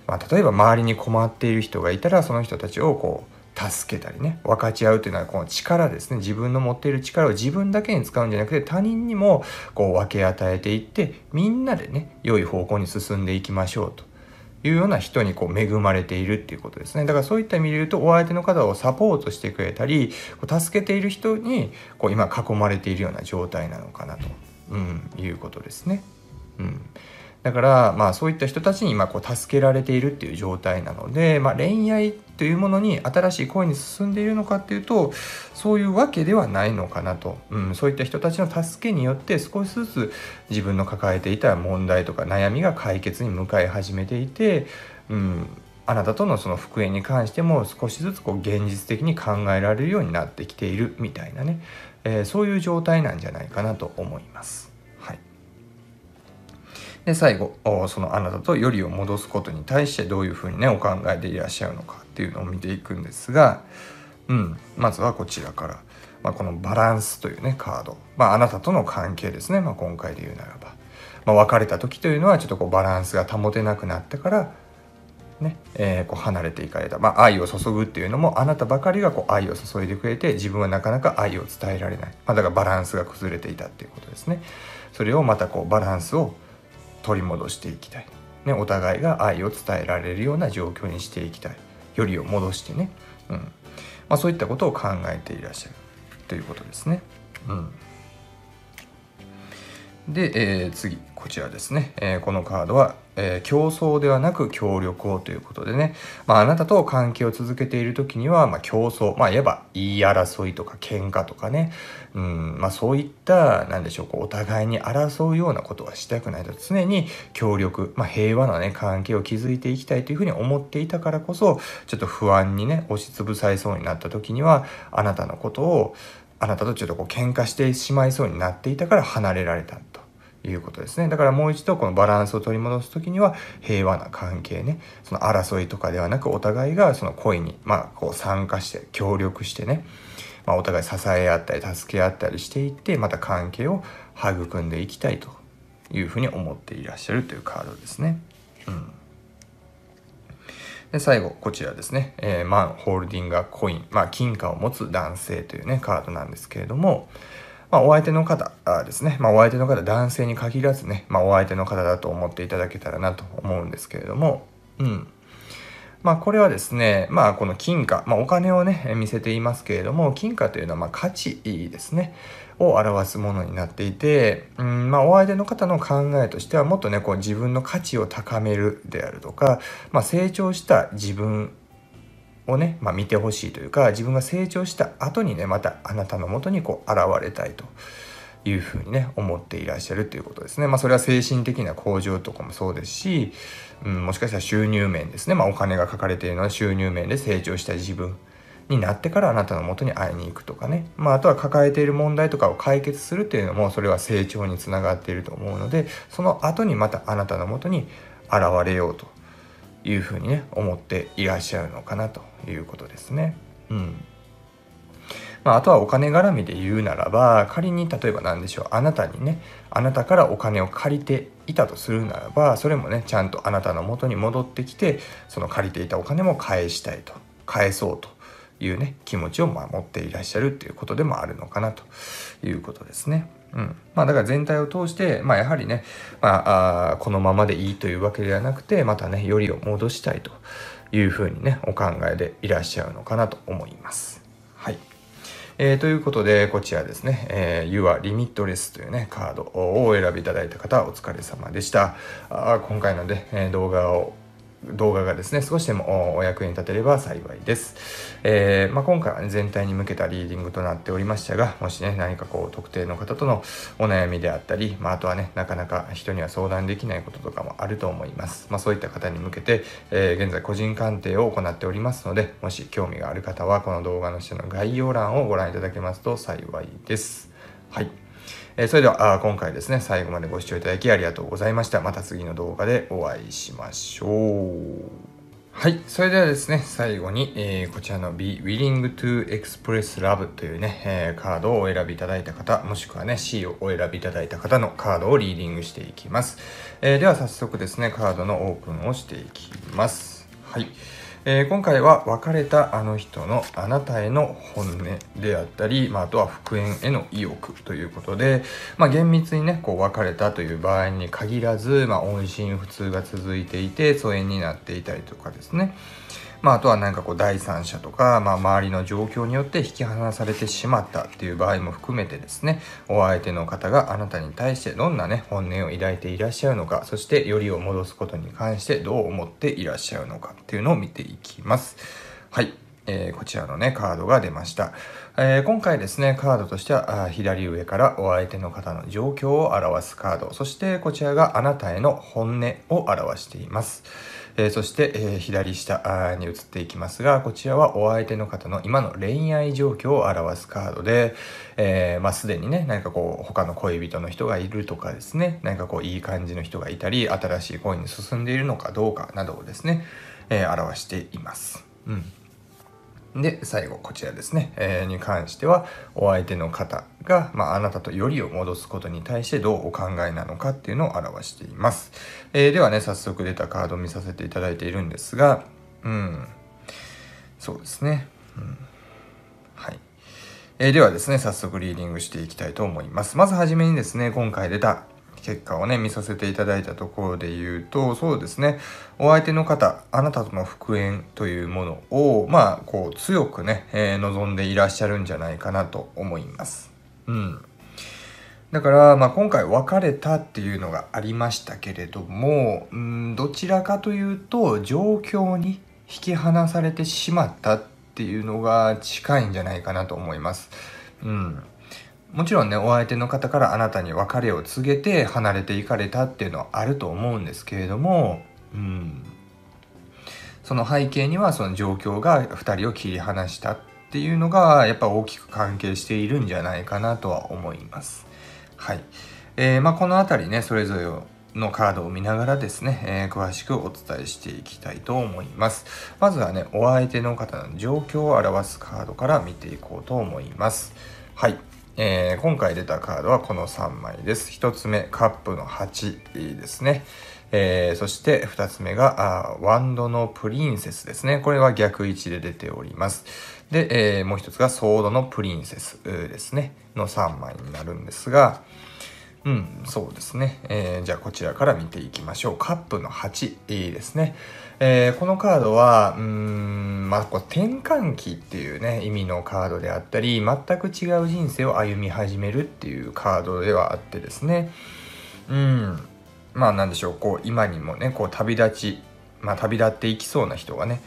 まあ、例えば周りに困っている人がいたらその人たちをこう助けたりね分かち合うというのはこの力ですね自分の持っている力を自分だけに使うんじゃなくて他人にもこう分け与えていってみんなでね良い方向に進んでいきましょうというような人にこう恵まれているっていうことですねだからそういった意味で言うとお相手の方をサポートしてくれたり助けている人にこう今囲まれているような状態なのかなと、うん、いうことですね。うんだから、まあ、そういった人たちに今こう助けられているっていう状態なので、まあ、恋愛というものに新しい恋に進んでいるのかっていうとそういうわけではないのかなと、うん、そういった人たちの助けによって少しずつ自分の抱えていた問題とか悩みが解決に向かい始めていて、うん、あなたとのその復縁に関しても少しずつこう現実的に考えられるようになってきているみたいなね、えー、そういう状態なんじゃないかなと思います。で最後そのあなたとよりを戻すことに対してどういうふうにねお考えでいらっしゃるのかっていうのを見ていくんですが、うん、まずはこちらから、まあ、このバランスというねカード、まあ、あなたとの関係ですね、まあ、今回で言うならば、ま別れた時というのはちょっとこうバランスが保てなくなったからねえー、こう離れていかれた、まあ、愛を注ぐっていうのもあなたばかりがこう愛を注いでくれて自分はなかなか愛を伝えられない、まあ、だからバランスが崩れていたっていうことですねそれをまたこうバランスを取り戻していきたい、ね、お互いが愛を伝えられるような状況にしていきたいよりを戻してね、うんまあ、そういったことを考えていらっしゃるということですね。うん、で、えー、次。こちらですね、えー、このカードは、えー、競争ではなく協力をということでね、まあ、あなたと関係を続けている時には、まあ、競争、まあ、いわば言い争いとか喧嘩とかね、うんまあ、そういった何でしょうこうお互いに争うようなことはしたくないと常に協力、まあ、平和な、ね、関係を築いていきたいというふうに思っていたからこそちょっと不安にね押しつぶされそうになった時にはあなたのことをあなたとちょっとこう喧嘩してしまいそうになっていたから離れられたいうことですね。だからもう一度このバランスを取り戻す時には平和な関係ね、その争いとかではなくお互いがその恋に、まあ、こう参加して協力してね、まあ、お互い支え合ったり助け合ったりしていって、また関係を育んでいきたいというふうに思っていらっしゃるというカードですね。うん。で、最後、こちらですね。えー、マン・ホールディングー・コイン。まあ、金貨を持つ男性というね、カードなんですけれども、まあ、お相手の方ですね、まあ、お相手の方、男性に限らずね、まあ、お相手の方だと思っていただけたらなと思うんですけれども、うん。まあ、これはですね、まあ、この金貨、まあ、お金をね、見せていますけれども、金貨というのは、ま価値ですね、を表すものになっていて、うん、まあ、お相手の方の考えとしては、もっとね、こう、自分の価値を高めるであるとか、まあ、成長した自分をね、まあ、見てほしいというか自分が成長した後にねまたあなたのもとにこう現れたいというふうにね思っていらっしゃるということですね。まあ、それは精神的な向上とかもそうですし、うん、もしかしたら収入面ですね、まあ、お金が書かれているのは収入面で成長した自分。になってからあなたのもとに会いに行くとかね、まあ、あとは抱えている問題とかを解決するっていうのもそれは成長につながっていると思うのでその後にまたあなたのもとに現れようというふうにね思っていらっしゃるのかなということですね。うんまあ、あとはお金絡みで言うならば仮に例えば何でしょうあなたにねあなたからお金を借りていたとするならばそれもねちゃんとあなたの元に戻ってきてその借りていたお金も返したいと返そうというね気持ちを持っていらっしゃるっていうことでもあるのかなということですね。うんまあ、だから全体を通して、まあ、やはりね、まあ、あこのままでいいというわけではなくてまたねよりを戻したいというふうにねお考えでいらっしゃるのかなと思います。はいえー、ということで、こちらですね、えー、You are Limitless というね、カードをお選びいただいた方、お疲れ様でした。あ今回のね、動画を動画がですね、少しでもお役に立てれば幸いです。えー、まあ、今回は、ね、全体に向けたリーディングとなっておりましたが、もしね、何かこう特定の方とのお悩みであったり、まあ、あとはね、なかなか人には相談できないこととかもあると思います。まあ、そういった方に向けて、えー、現在個人鑑定を行っておりますので、もし興味がある方は、この動画の下の概要欄をご覧いただけますと幸いです。はい。えそれではあ今回ですね、最後までご視聴いただきありがとうございました。また次の動画でお会いしましょう。はい。それではですね、最後に、えー、こちらの B Willing to Express Love というね、えー、カードをお選びいただいた方、もしくはね、C をお選びいただいた方のカードをリーディングしていきます。えー、では早速ですね、カードのオープンをしていきます。はい。えー、今回は別れたあの人のあなたへの本音であったり、まあ、あとは復縁への意欲ということで、まあ、厳密にねこう別れたという場合に限らず、まあ、音信不通が続いていて疎遠になっていたりとかですねまあ、あとは何かこう第三者とか、まあ、周りの状況によって引き離されてしまったっていう場合も含めてですねお相手の方があなたに対してどんなね本音を抱いていらっしゃるのかそしてよりを戻すことに関してどう思っていらっしゃるのかっていうのを見ていきます。はい。えー、こちらのね、カードが出ました。えー、今回ですね、カードとしては、左上からお相手の方の状況を表すカード、そしてこちらがあなたへの本音を表しています。えー、そして、え左下に移っていきますが、こちらはお相手の方の今の恋愛状況を表すカードで、えまあ、すでにね、何かこう、他の恋人の人がいるとかですね、何かこう、いい感じの人がいたり、新しい恋に進んでいるのかどうかなどをですね、え表しています。うん。で、最後、こちらですね、えー、に関しては、お相手の方が、まあ、あなたとよりを戻すことに対してどうお考えなのかっていうのを表しています。えー、ではね、早速出たカードを見させていただいているんですが、うん、そうですね。うん、はい。えー、ではですね、早速リーディングしていきたいと思います。まずはじめにですね、今回出た結果をね、見させていただいたところで言うと、そうですね、お相手の方、あなたとの復縁というものを、まあ、こう、強くね、えー、望んでいらっしゃるんじゃないかなと思います。うん。だから、まあ、今回別れたっていうのがありましたけれども、うん、どちらかというと、状況に引き離されてしまったっていうのが近いんじゃないかなと思います。うん。もちろんね、お相手の方からあなたに別れを告げて離れていかれたっていうのはあると思うんですけれども、うん。その背景にはその状況が2人を切り離したっていうのが、やっぱ大きく関係しているんじゃないかなとは思います。はい。えー、まあ、この辺りね、それぞれのカードを見ながらですね、えー、詳しくお伝えしていきたいと思います。まずはね、お相手の方の状況を表すカードから見ていこうと思います。はい。えー、今回出たカードはこの3枚です。1つ目、カップの8ですね。えー、そして2つ目がワンドのプリンセスですね。これは逆位置で出ております。で、えー、もう1つがソードのプリンセスですね。の3枚になるんですが、うん、そうですね、えー、じゃあこちらから見ていきましょう。カップの8、いいですね。えー、このカードは、うん、まあ、こう転換期っていうね、意味のカードであったり、全く違う人生を歩み始めるっていうカードではあってですね、うん、まあなんでしょう、こう今にもね、こう旅立ち、まあ旅立っていきそうな人がね、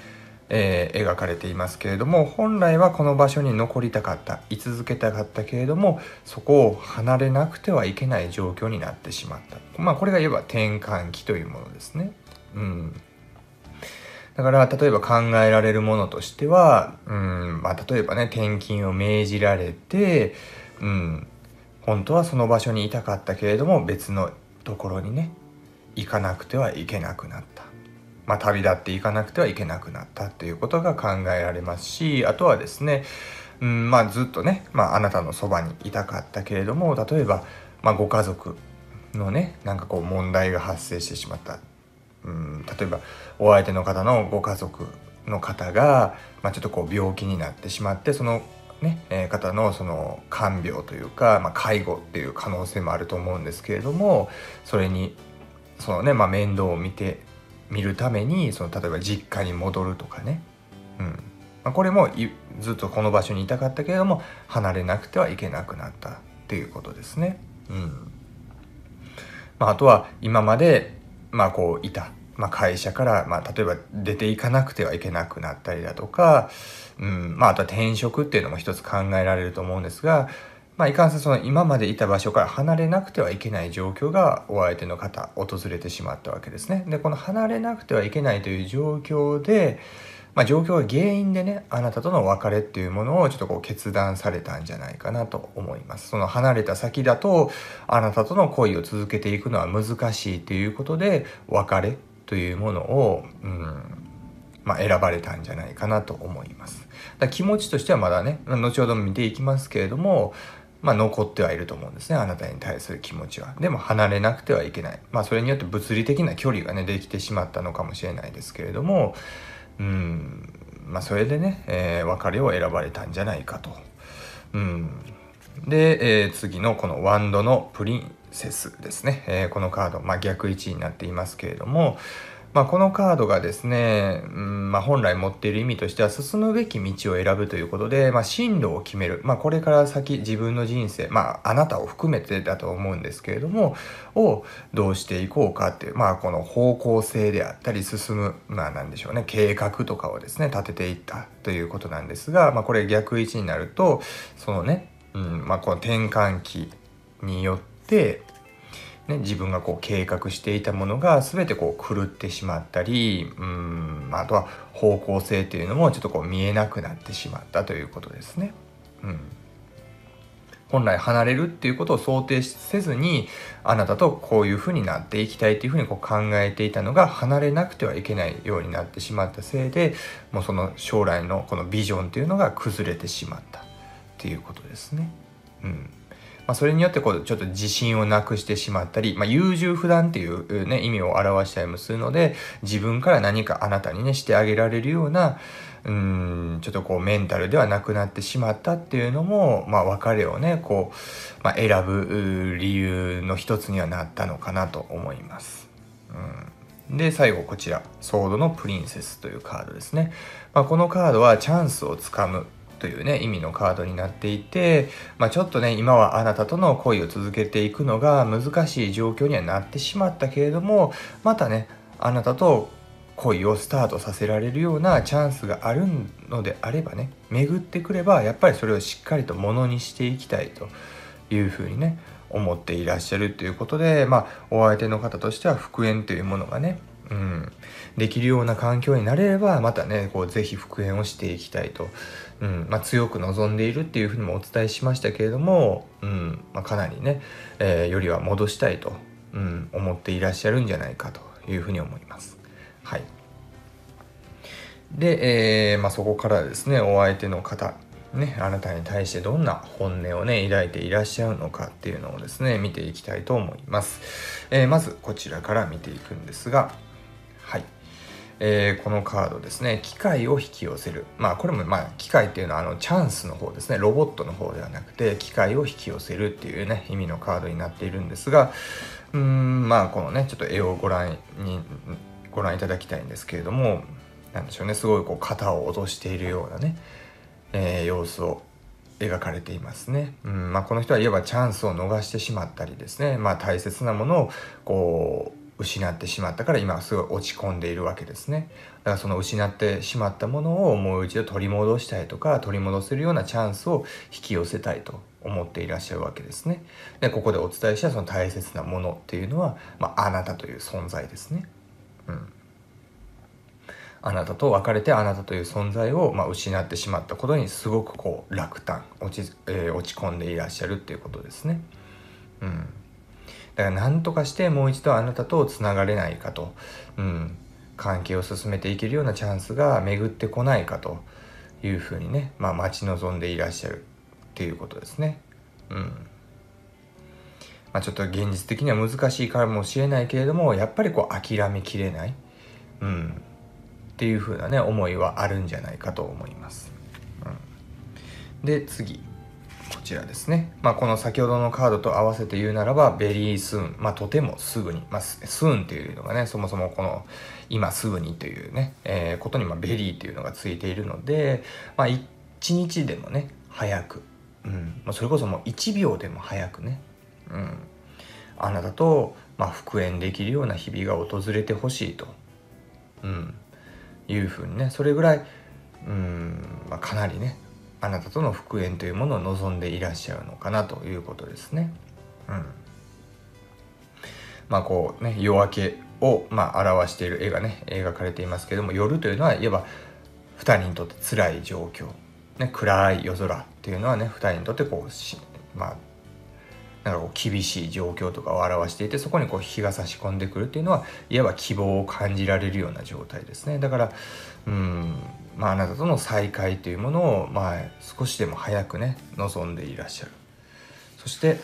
えー、描かれていますけれども本来はこの場所に残りたかった居続けたかったけれどもそこを離れなくてはいけない状況になってしまったまあこれがいわば転換期というものですね。うんだから例えば考えられるものとしては、うんまあ、例えばね転勤を命じられて、うん、本当はその場所にいたかったけれども別のところにね行かなくてはいけなくなった。まあ、旅立っていかなくてはいけなくなったっていうことが考えられますしあとはですね、うんまあ、ずっとね、まあ、あなたのそばにいたかったけれども例えば、まあ、ご家族のねなんかこう問題が発生してしまった、うん、例えばお相手の方のご家族の方が、まあ、ちょっとこう病気になってしまってそのね、えー、方のその看病というか、まあ、介護っていう可能性もあると思うんですけれどもそれにそのね、まあ、面倒を見て見るためにその例えば実家に戻るとかね、うんまあ、これもずっとこの場所にいたかったけれども離れなくてはいけなくなったっていうことですね。うんまあ、あとは今まで、まあ、こういた、まあ、会社から、まあ、例えば出ていかなくてはいけなくなったりだとか、うんまあ、あとは転職っていうのも一つ考えられると思うんですがまあ、いかんせんその今までいた場所から離れなくてはいけない状況がお相手の方訪れてしまったわけですね。でこの離れなくてはいけないという状況で、まあ、状況が原因でねあなたとの別れっていうものをちょっとこう決断されたんじゃないかなと思います。その離れた先だとあなたとの恋を続けていくのは難しいということで別れというものを、うんまあ、選ばれたんじゃないかなと思います。だ気持ちとしてはまだね後ほど見ていきますけれどもまあ、残ってはいると思うんですね。あなたに対する気持ちは。でも離れなくてはいけない。まあ、それによって物理的な距離がね、できてしまったのかもしれないですけれども、うん、まあ、それでね、えー、別れを選ばれたんじゃないかと。うん。で、えー、次のこのワンドのプリンセスですね。えー、このカード、まあ、逆位置になっていますけれども、まあ、このカードがですね、うんまあ、本来持っている意味としては進むべき道を選ぶということで、まあ、進路を決める、まあ、これから先自分の人生、まあ、あなたを含めてだと思うんですけれどもをどうしていこうかっていう、まあ、この方向性であったり進む、まあ、何でしょうね計画とかをですね立てていったということなんですが、まあ、これ逆位置になるとそのね、うんまあ、この転換期によってね、自分がこう計画していたものが全てこう狂ってしまったりうんあとは方向性というのもちょっとこう見えなくなってしまったということですね。うん本来離れるっていうことを想定せずにあなたとこういうふうになっていきたいっていうふうにこう考えていたのが離れなくてはいけないようになってしまったせいでもうその将来のこのビジョンっていうのが崩れてしまったっていうことですね。うんまあ、それによってこうちょっと自信をなくしてしまったり、まあ、優柔不断っていう、ね、意味を表したりもするので自分から何かあなたにねしてあげられるようなうんちょっとこうメンタルではなくなってしまったっていうのも、まあ、別れをねこう、まあ、選ぶ理由の一つにはなったのかなと思います。うんで、最後こちら、ソードのプリンセスというカードですね。まあ、このカードはチャンスをつかむというね、意味のカードになっていて、まあ、ちょっとね、今はあなたとの恋を続けていくのが難しい状況にはなってしまったけれども、またね、あなたと恋をスタートさせられるようなチャンスがあるのであればね、巡ってくれば、やっぱりそれをしっかりとものにしていきたいというふうにね、思っていらっしゃるということで、まあ、お相手の方としては復縁というものがね、うん、できるような環境になれれば、またね、こう、ぜひ復縁をしていきたいとうんまあ、強く望んでいるっていうふうにもお伝えしましたけれども、うんまあ、かなりね、えー、よりは戻したいと、うん、思っていらっしゃるんじゃないかというふうに思います。はい、で、えーまあ、そこからですねお相手の方ね、あなたに対してどんな本音をね抱いていらっしゃるのかっていうのをですね見ていきたいと思います、えー、まずこちらから見ていくんですがえー、このカードですね機械を引き寄せるまあこれもまあ機械っていうのはあのチャンスの方ですねロボットの方ではなくて機械を引き寄せるっていうね意味のカードになっているんですがうんまあこのねちょっと絵をご覧にご覧いただきたいんですけれども何でしょうねすごいこう肩を落としているようなね、えー、様子を描かれていますね。うんまあ、この人はいわばチャンスを逃してしまったりですね、まあ、大切なものをこう失ってしまったから今すごい落ち込んでいるわけですねだからその失ってしまったものをもう一度取り戻したいとか取り戻せるようなチャンスを引き寄せたいと思っていらっしゃるわけですねでここでお伝えしたその大切なものっていうのは、まあ、あなたという存在ですねうんあなたと別れてあなたという存在を、まあ、失ってしまったことにすごくこう落胆落ち,、えー、落ち込んでいらっしゃるっていうことですねうんだから何とかしてもう一度あなたとつながれないかと、うん、関係を進めていけるようなチャンスが巡ってこないかというふうにね、まあ、待ち望んでいらっしゃるっていうことですね。うんまあ、ちょっと現実的には難しいかもしれないけれどもやっぱりこう諦めきれない、うん、っていうふうなね思いはあるんじゃないかと思います。うん、で次こちらですね。まあ、この先ほどのカードと合わせて言うならば、ベリースーン。まあ、とてもすぐに。まあ、スーンっていうのがね、そもそもこの、今すぐにというね、えー、ことに、まベリーっていうのがついているので、まあ、一日でもね、早く。うん。まあ、それこそもう1秒でも早くね。うん。あなたと、ま復縁できるような日々が訪れてほしいと。うん。いうふうにね、それぐらい、うん、まあ、かなりね、あなたとの復縁というものを望んでいらっしゃるのかなということですね。うん、まあこうね夜明けを、まあ、表している絵がね描かれていますけども夜というのはいわば2人にとって辛い状況、ね、暗い夜空っていうのはね2人にとってこうまあなんかこう厳しい状況とかを表していてそこにこう日が差し込んでくるっていうのはいわば希望を感じられるような状態ですねだからうんまあ、あなたとの再会というものを、まあ、少しでも早くね望んでいらっしゃるそして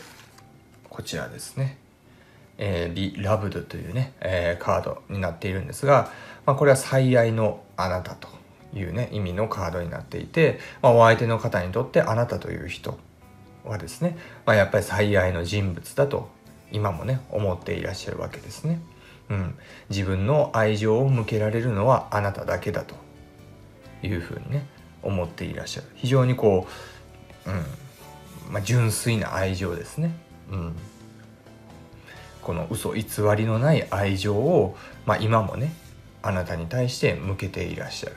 こちらですね「えー、ビ・ラブド」というね、えー、カードになっているんですが、まあ、これは最愛のあなたというね意味のカードになっていて、まあ、お相手の方にとってあなたという人はですね、まあ、やっぱり最愛の人物だと今もね思っていらっしゃるわけですね。うん、自分の愛情を向けられるのはあなただけだというふうにね思っていらっしゃる非常にこう、うんまあ、純粋な愛情ですね、うん、この嘘偽りのない愛情を、まあ、今もねあなたに対して向けていらっしゃるっ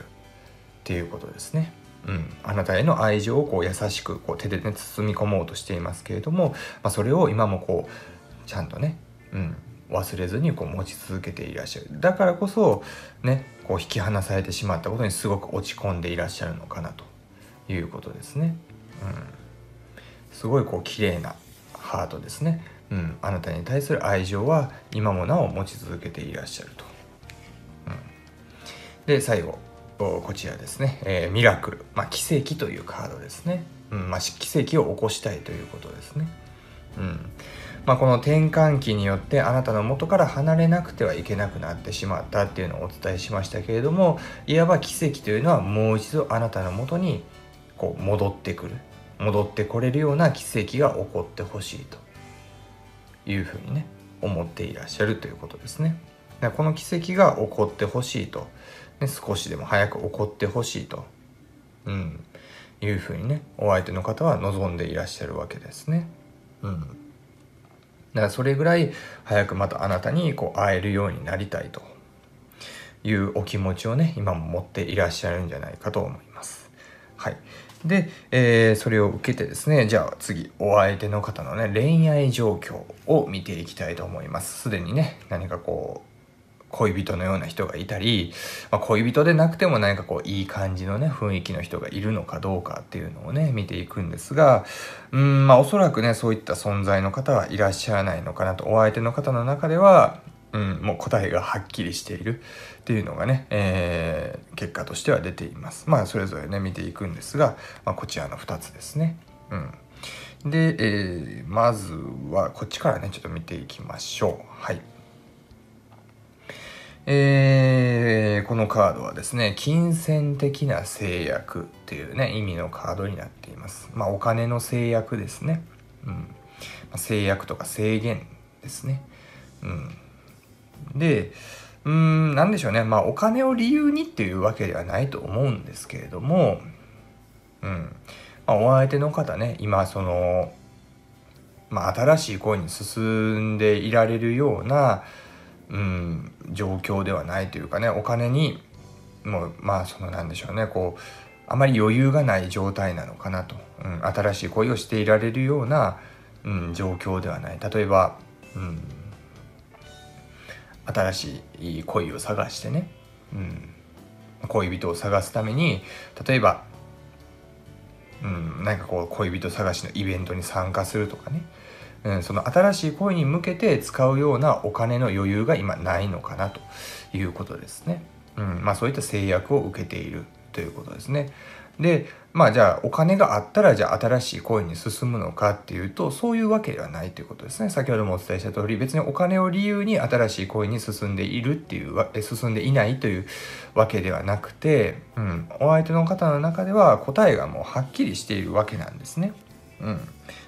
ていうことですね。うん、あなたへの愛情をこう優しくこう手で、ね、包み込もうとしていますけれども、まあ、それを今もこうちゃんとね、うん、忘れずにこう持ち続けていらっしゃるだからこそねこう引き離されてしまったことにすごく落ち込んでいらっしゃるのかなということですね、うん、すごいこう綺麗なハートですね、うん、あなたに対する愛情は今もなお持ち続けていらっしゃると、うん、で最後こちらですね、えー、ミラクル、まあ、奇跡というカードですね、うんまあ、奇跡を起こしたいということですね、うんまあ、この転換期によってあなたの元から離れなくてはいけなくなってしまったっていうのをお伝えしましたけれどもいわば奇跡というのはもう一度あなたの元にこう戻ってくる戻ってこれるような奇跡が起こってほしいというふうにね思っていらっしゃるということですね。この奇跡が起こってほしいと、ね、少しでも早く起こってほしいと、うん、いうふうにねお相手の方は望んでいらっしゃるわけですね。うんだからそれぐらい早くまたあなたにこう会えるようになりたいというお気持ちをね今も持っていらっしゃるんじゃないかと思います。はい、で、えー、それを受けてですねじゃあ次お相手の方のね恋愛状況を見ていきたいと思います。すでにね何かこう恋人のような人がいたり、まあ、恋人でなくても何かこういい感じのね雰囲気の人がいるのかどうかっていうのをね見ていくんですがうんまあおそらくねそういった存在の方はいらっしゃらないのかなとお相手の方の中では、うん、もう答えがはっきりしているっていうのがね、えー、結果としては出ていますまあそれぞれね見ていくんですが、まあ、こちらの2つですね。うんで、えー、まずはこっちからねちょっと見ていきましょう。はいえー、このカードはですね、金銭的な制約っていうね、意味のカードになっています。まあ、お金の制約ですね。うん。制約とか制限ですね。うん。で、うーん、何でしょうね。まあ、お金を理由にっていうわけではないと思うんですけれども、うん。まあ、お相手の方ね、今、その、まあ、新しい恋に進んでいられるような、うん、状況ではないというかねお金にもうまあそのなんでしょうねこうあまり余裕がない状態なのかなと、うん、新しい恋をしていられるような、うん、状況ではない例えば、うん、新しい恋を探してね、うん、恋人を探すために例えば、うん、なんかこう恋人探しのイベントに参加するとかねうん、その新しい恋に向けて使うようなお金の余裕が今ないのかなということですね。うんまあ、そういった制約を受けているということですね。でまあじゃあお金があったらじゃあ新しい恋に進むのかっていうとそういうわけではないということですね先ほどもお伝えした通り別にお金を理由に新しい恋に進んでいるっていう進んでいないというわけではなくて、うん、お相手の方の中では答えがもうはっきりしているわけなんですね。うん。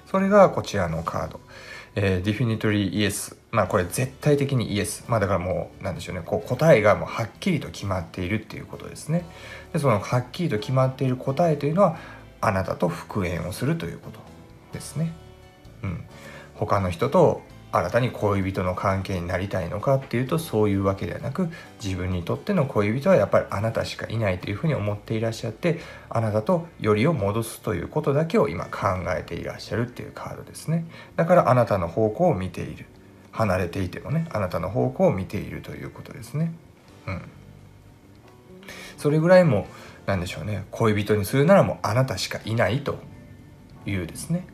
それがこちらのカード。えー、definitely yes。まあこれ絶対的にイエス。まあだからもう、なんでしょうね。こう答えがもうはっきりと決まっているっていうことですね。で、そのはっきりと決まっている答えというのは、あなたと復縁をするということですね。うん。他の人と新たに恋人の関係になりたいのかっていうとそういうわけではなく自分にとっての恋人はやっぱりあなたしかいないというふうに思っていらっしゃってあなたとよりを戻すということだけを今考えていらっしゃるっていうカードですねだからあなたの方向を見ている離れていてもねあなたの方向を見ているということですねうんそれぐらいも何でしょうね恋人にするならもうあなたしかいないというですね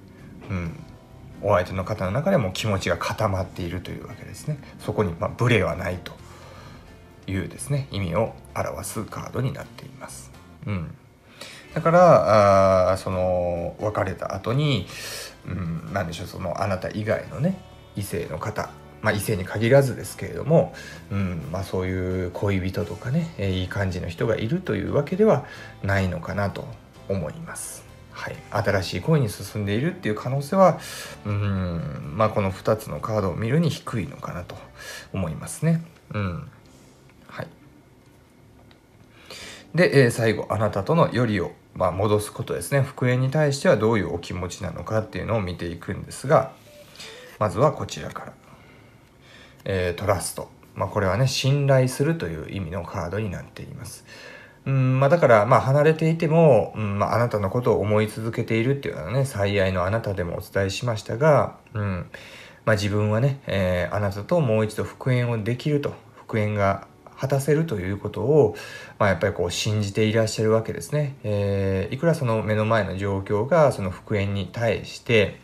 うんお相手の方の中でも気持ちが固まっているというわけですねそこにまあブレはないというですね意味を表すカードになっています、うん、だからあその別れた後に、うん、何でしょうそのあなた以外のね異性の方まあ、異性に限らずですけれども、うんまあ、そういう恋人とかねえいい感じの人がいるというわけではないのかなと思います。はい、新しい恋に進んでいるっていう可能性はうん、まあ、この2つのカードを見るに低いのかなと思いますね。うんはい、で、えー、最後あなたとのよりを、まあ、戻すことですね復縁に対してはどういうお気持ちなのかっていうのを見ていくんですがまずはこちらから、えー、トラスト、まあ、これはね信頼するという意味のカードになっています。うんまあ、だから、まあ、離れていても、うんまあ、あなたのことを思い続けているっていうのはね、最愛のあなたでもお伝えしましたが、うんまあ、自分はね、えー、あなたともう一度復縁をできると、復縁が果たせるということを、まあ、やっぱりこう信じていらっしゃるわけですね。えー、いくらその目の前の状況がその復縁に対して、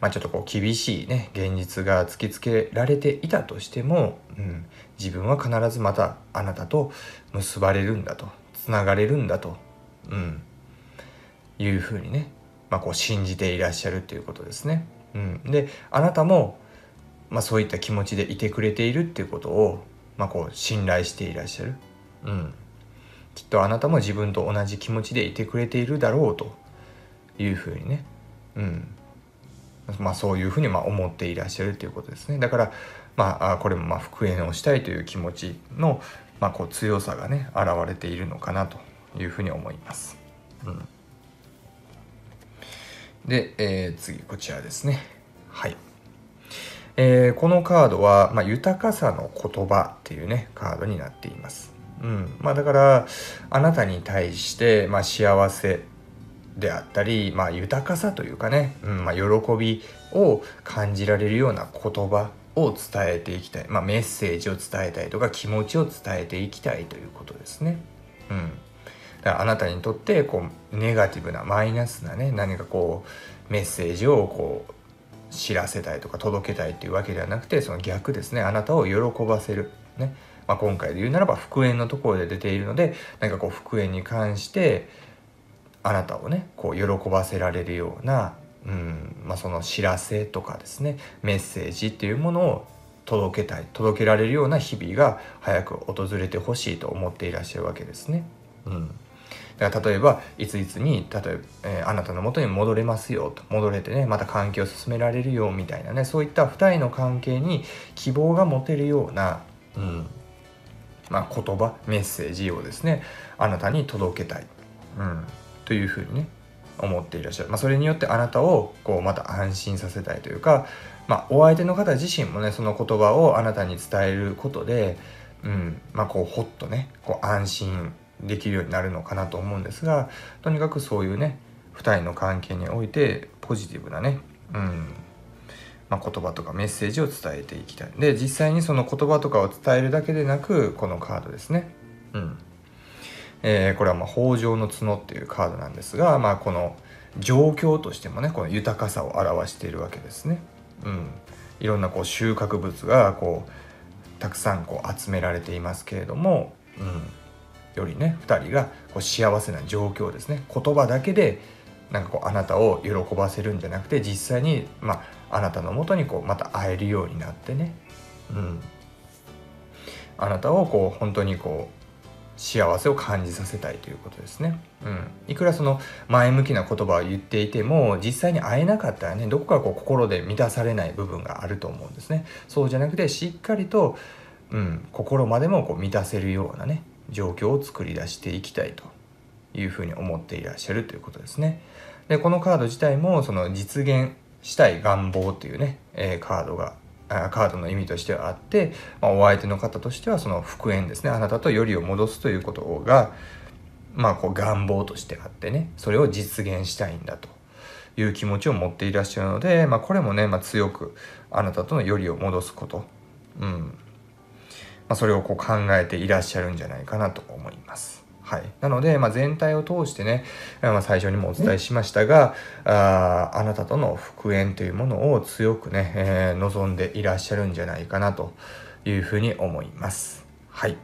まあ、ちょっとこう厳しいね、現実が突きつけられていたとしても、うん、自分は必ずまたあなたと結ばれるんだと。つながれるんだと、うん、いうふうにね、まあ、こう信じていらっしゃるということですね。うん、であなたも、まあ、そういった気持ちでいてくれているっていうことを、まあ、こう信頼していらっしゃる、うん、きっとあなたも自分と同じ気持ちでいてくれているだろうというふうにね、うんまあ、そういうふうにまあ思っていらっしゃるということですね。だからまあ、これもまあ復縁をしたいという気持ちのまあ、こう強さがね現れているのかなというふうに思います。うん、で、えー、次こちらですね。はい。えー、このカードは、まあ、豊かさの言葉っていうね、カードになっています。うん。まあ、だから、あなたに対して、まあ、幸せであったり、まあ、豊かさというかね、うん、まあ、喜びを感じられるような言葉を伝えていきたい、まあ、メッセージを伝えたいとか気持ちを伝えていきたいということですね。うん、だからあなたにとってこうネガティブなマイナスなね何かこうメッセージをこう知らせたいとか届けたいっていうわけではなくてその逆ですねあなたを喜ばせる、ねまあ、今回で言うならば復縁のところで出ているので何かこう復縁に関してあなたをねこう喜ばせられるようなうんまあ、その知らせとかですねメッセージっていうものを届けたい届けられるような日々が早く訪れてほしいと思っていらっしゃるわけですね。うん、だから例えばいついつに例えば、えー、あなたのもとに戻れますよと戻れてねまた関係を進められるよみたいなねそういった2人の関係に希望が持てるような、うんまあ、言葉メッセージをですねあなたに届けたい、うん、というふうにね思っていらっしゃる、まあ、それによってあなたをこうまた安心させたいというか、まあ、お相手の方自身もねその言葉をあなたに伝えることで、うんまあ、こうほっとねこう安心できるようになるのかなと思うんですがとにかくそういうね2人の関係においてポジティブなね、うんまあ、言葉とかメッセージを伝えていきたいで実際にその言葉とかを伝えるだけでなくこのカードですね、うん、えー、これはまあ北条の角っていうカードなんですが、まあ、この状況としてもねこの豊かさを表しているわけですね。うん、いろんなこう収穫物がこうたくさんこう集められていますけれども、うん、よりね2人がこう幸せな状況ですね言葉だけでなんかこうあなたを喜ばせるんじゃなくて実際に、まあ、あなたのもとにこうまた会えるようになってね、うん、あなたをこう本当にこう幸せを感じさせたいということですね。うん、いくらその前向きな言葉を言っていても実際に会えなかったらねどこかこう心で満たされない部分があると思うんですね。そうじゃなくてしっかりと、うん、心までもこう満たせるようなね状況を作り出していきたいというふうに思っていらっしゃるということですね。でこのカード自体もその実現したい願望というね、えー、カードがカードの意味としてはあって、まあ、お相手の方としてはその復縁ですねあなたとよりを戻すということが、まあ、こう願望としてあってねそれを実現したいんだという気持ちを持っていらっしゃるので、まあ、これもね、まあ、強くあなたとのよりを戻すこと、うんまあ、それをこう考えていらっしゃるんじゃないかなと思います。はい、なので、まあ、全体を通してね、まあ、最初にもお伝えしましたがああなたとの復縁というものを強くね、えー、望んでいらっしゃるんじゃないかなというふうに思います。はい、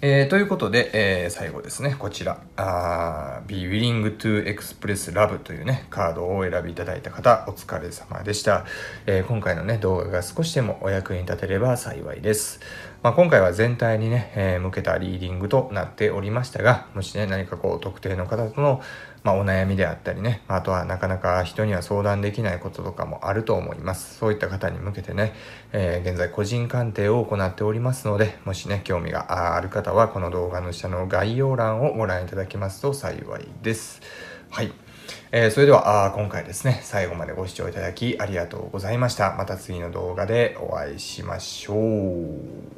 えー、ということで、えー、最後ですね、こちら、あ Be Willing to Express Love というね、カードをお選びいただいた方、お疲れ様でした。えー、今回のね、動画が少しでもお役に立てれば幸いです。まあ、今回は全体にね、えー、向けたリーディングとなっておりましたが、もしね、何かこう特定の方との、まあ、お悩みであったりね、あとはなかなか人には相談できないこととかもあると思います。そういった方に向けてね、えー、現在個人鑑定を行っておりますので、もしね、興味がある方は、この動画の下の概要欄をご覧いただけますと幸いです。はい。えー、それではあ今回ですね、最後までご視聴いただきありがとうございました。また次の動画でお会いしましょう。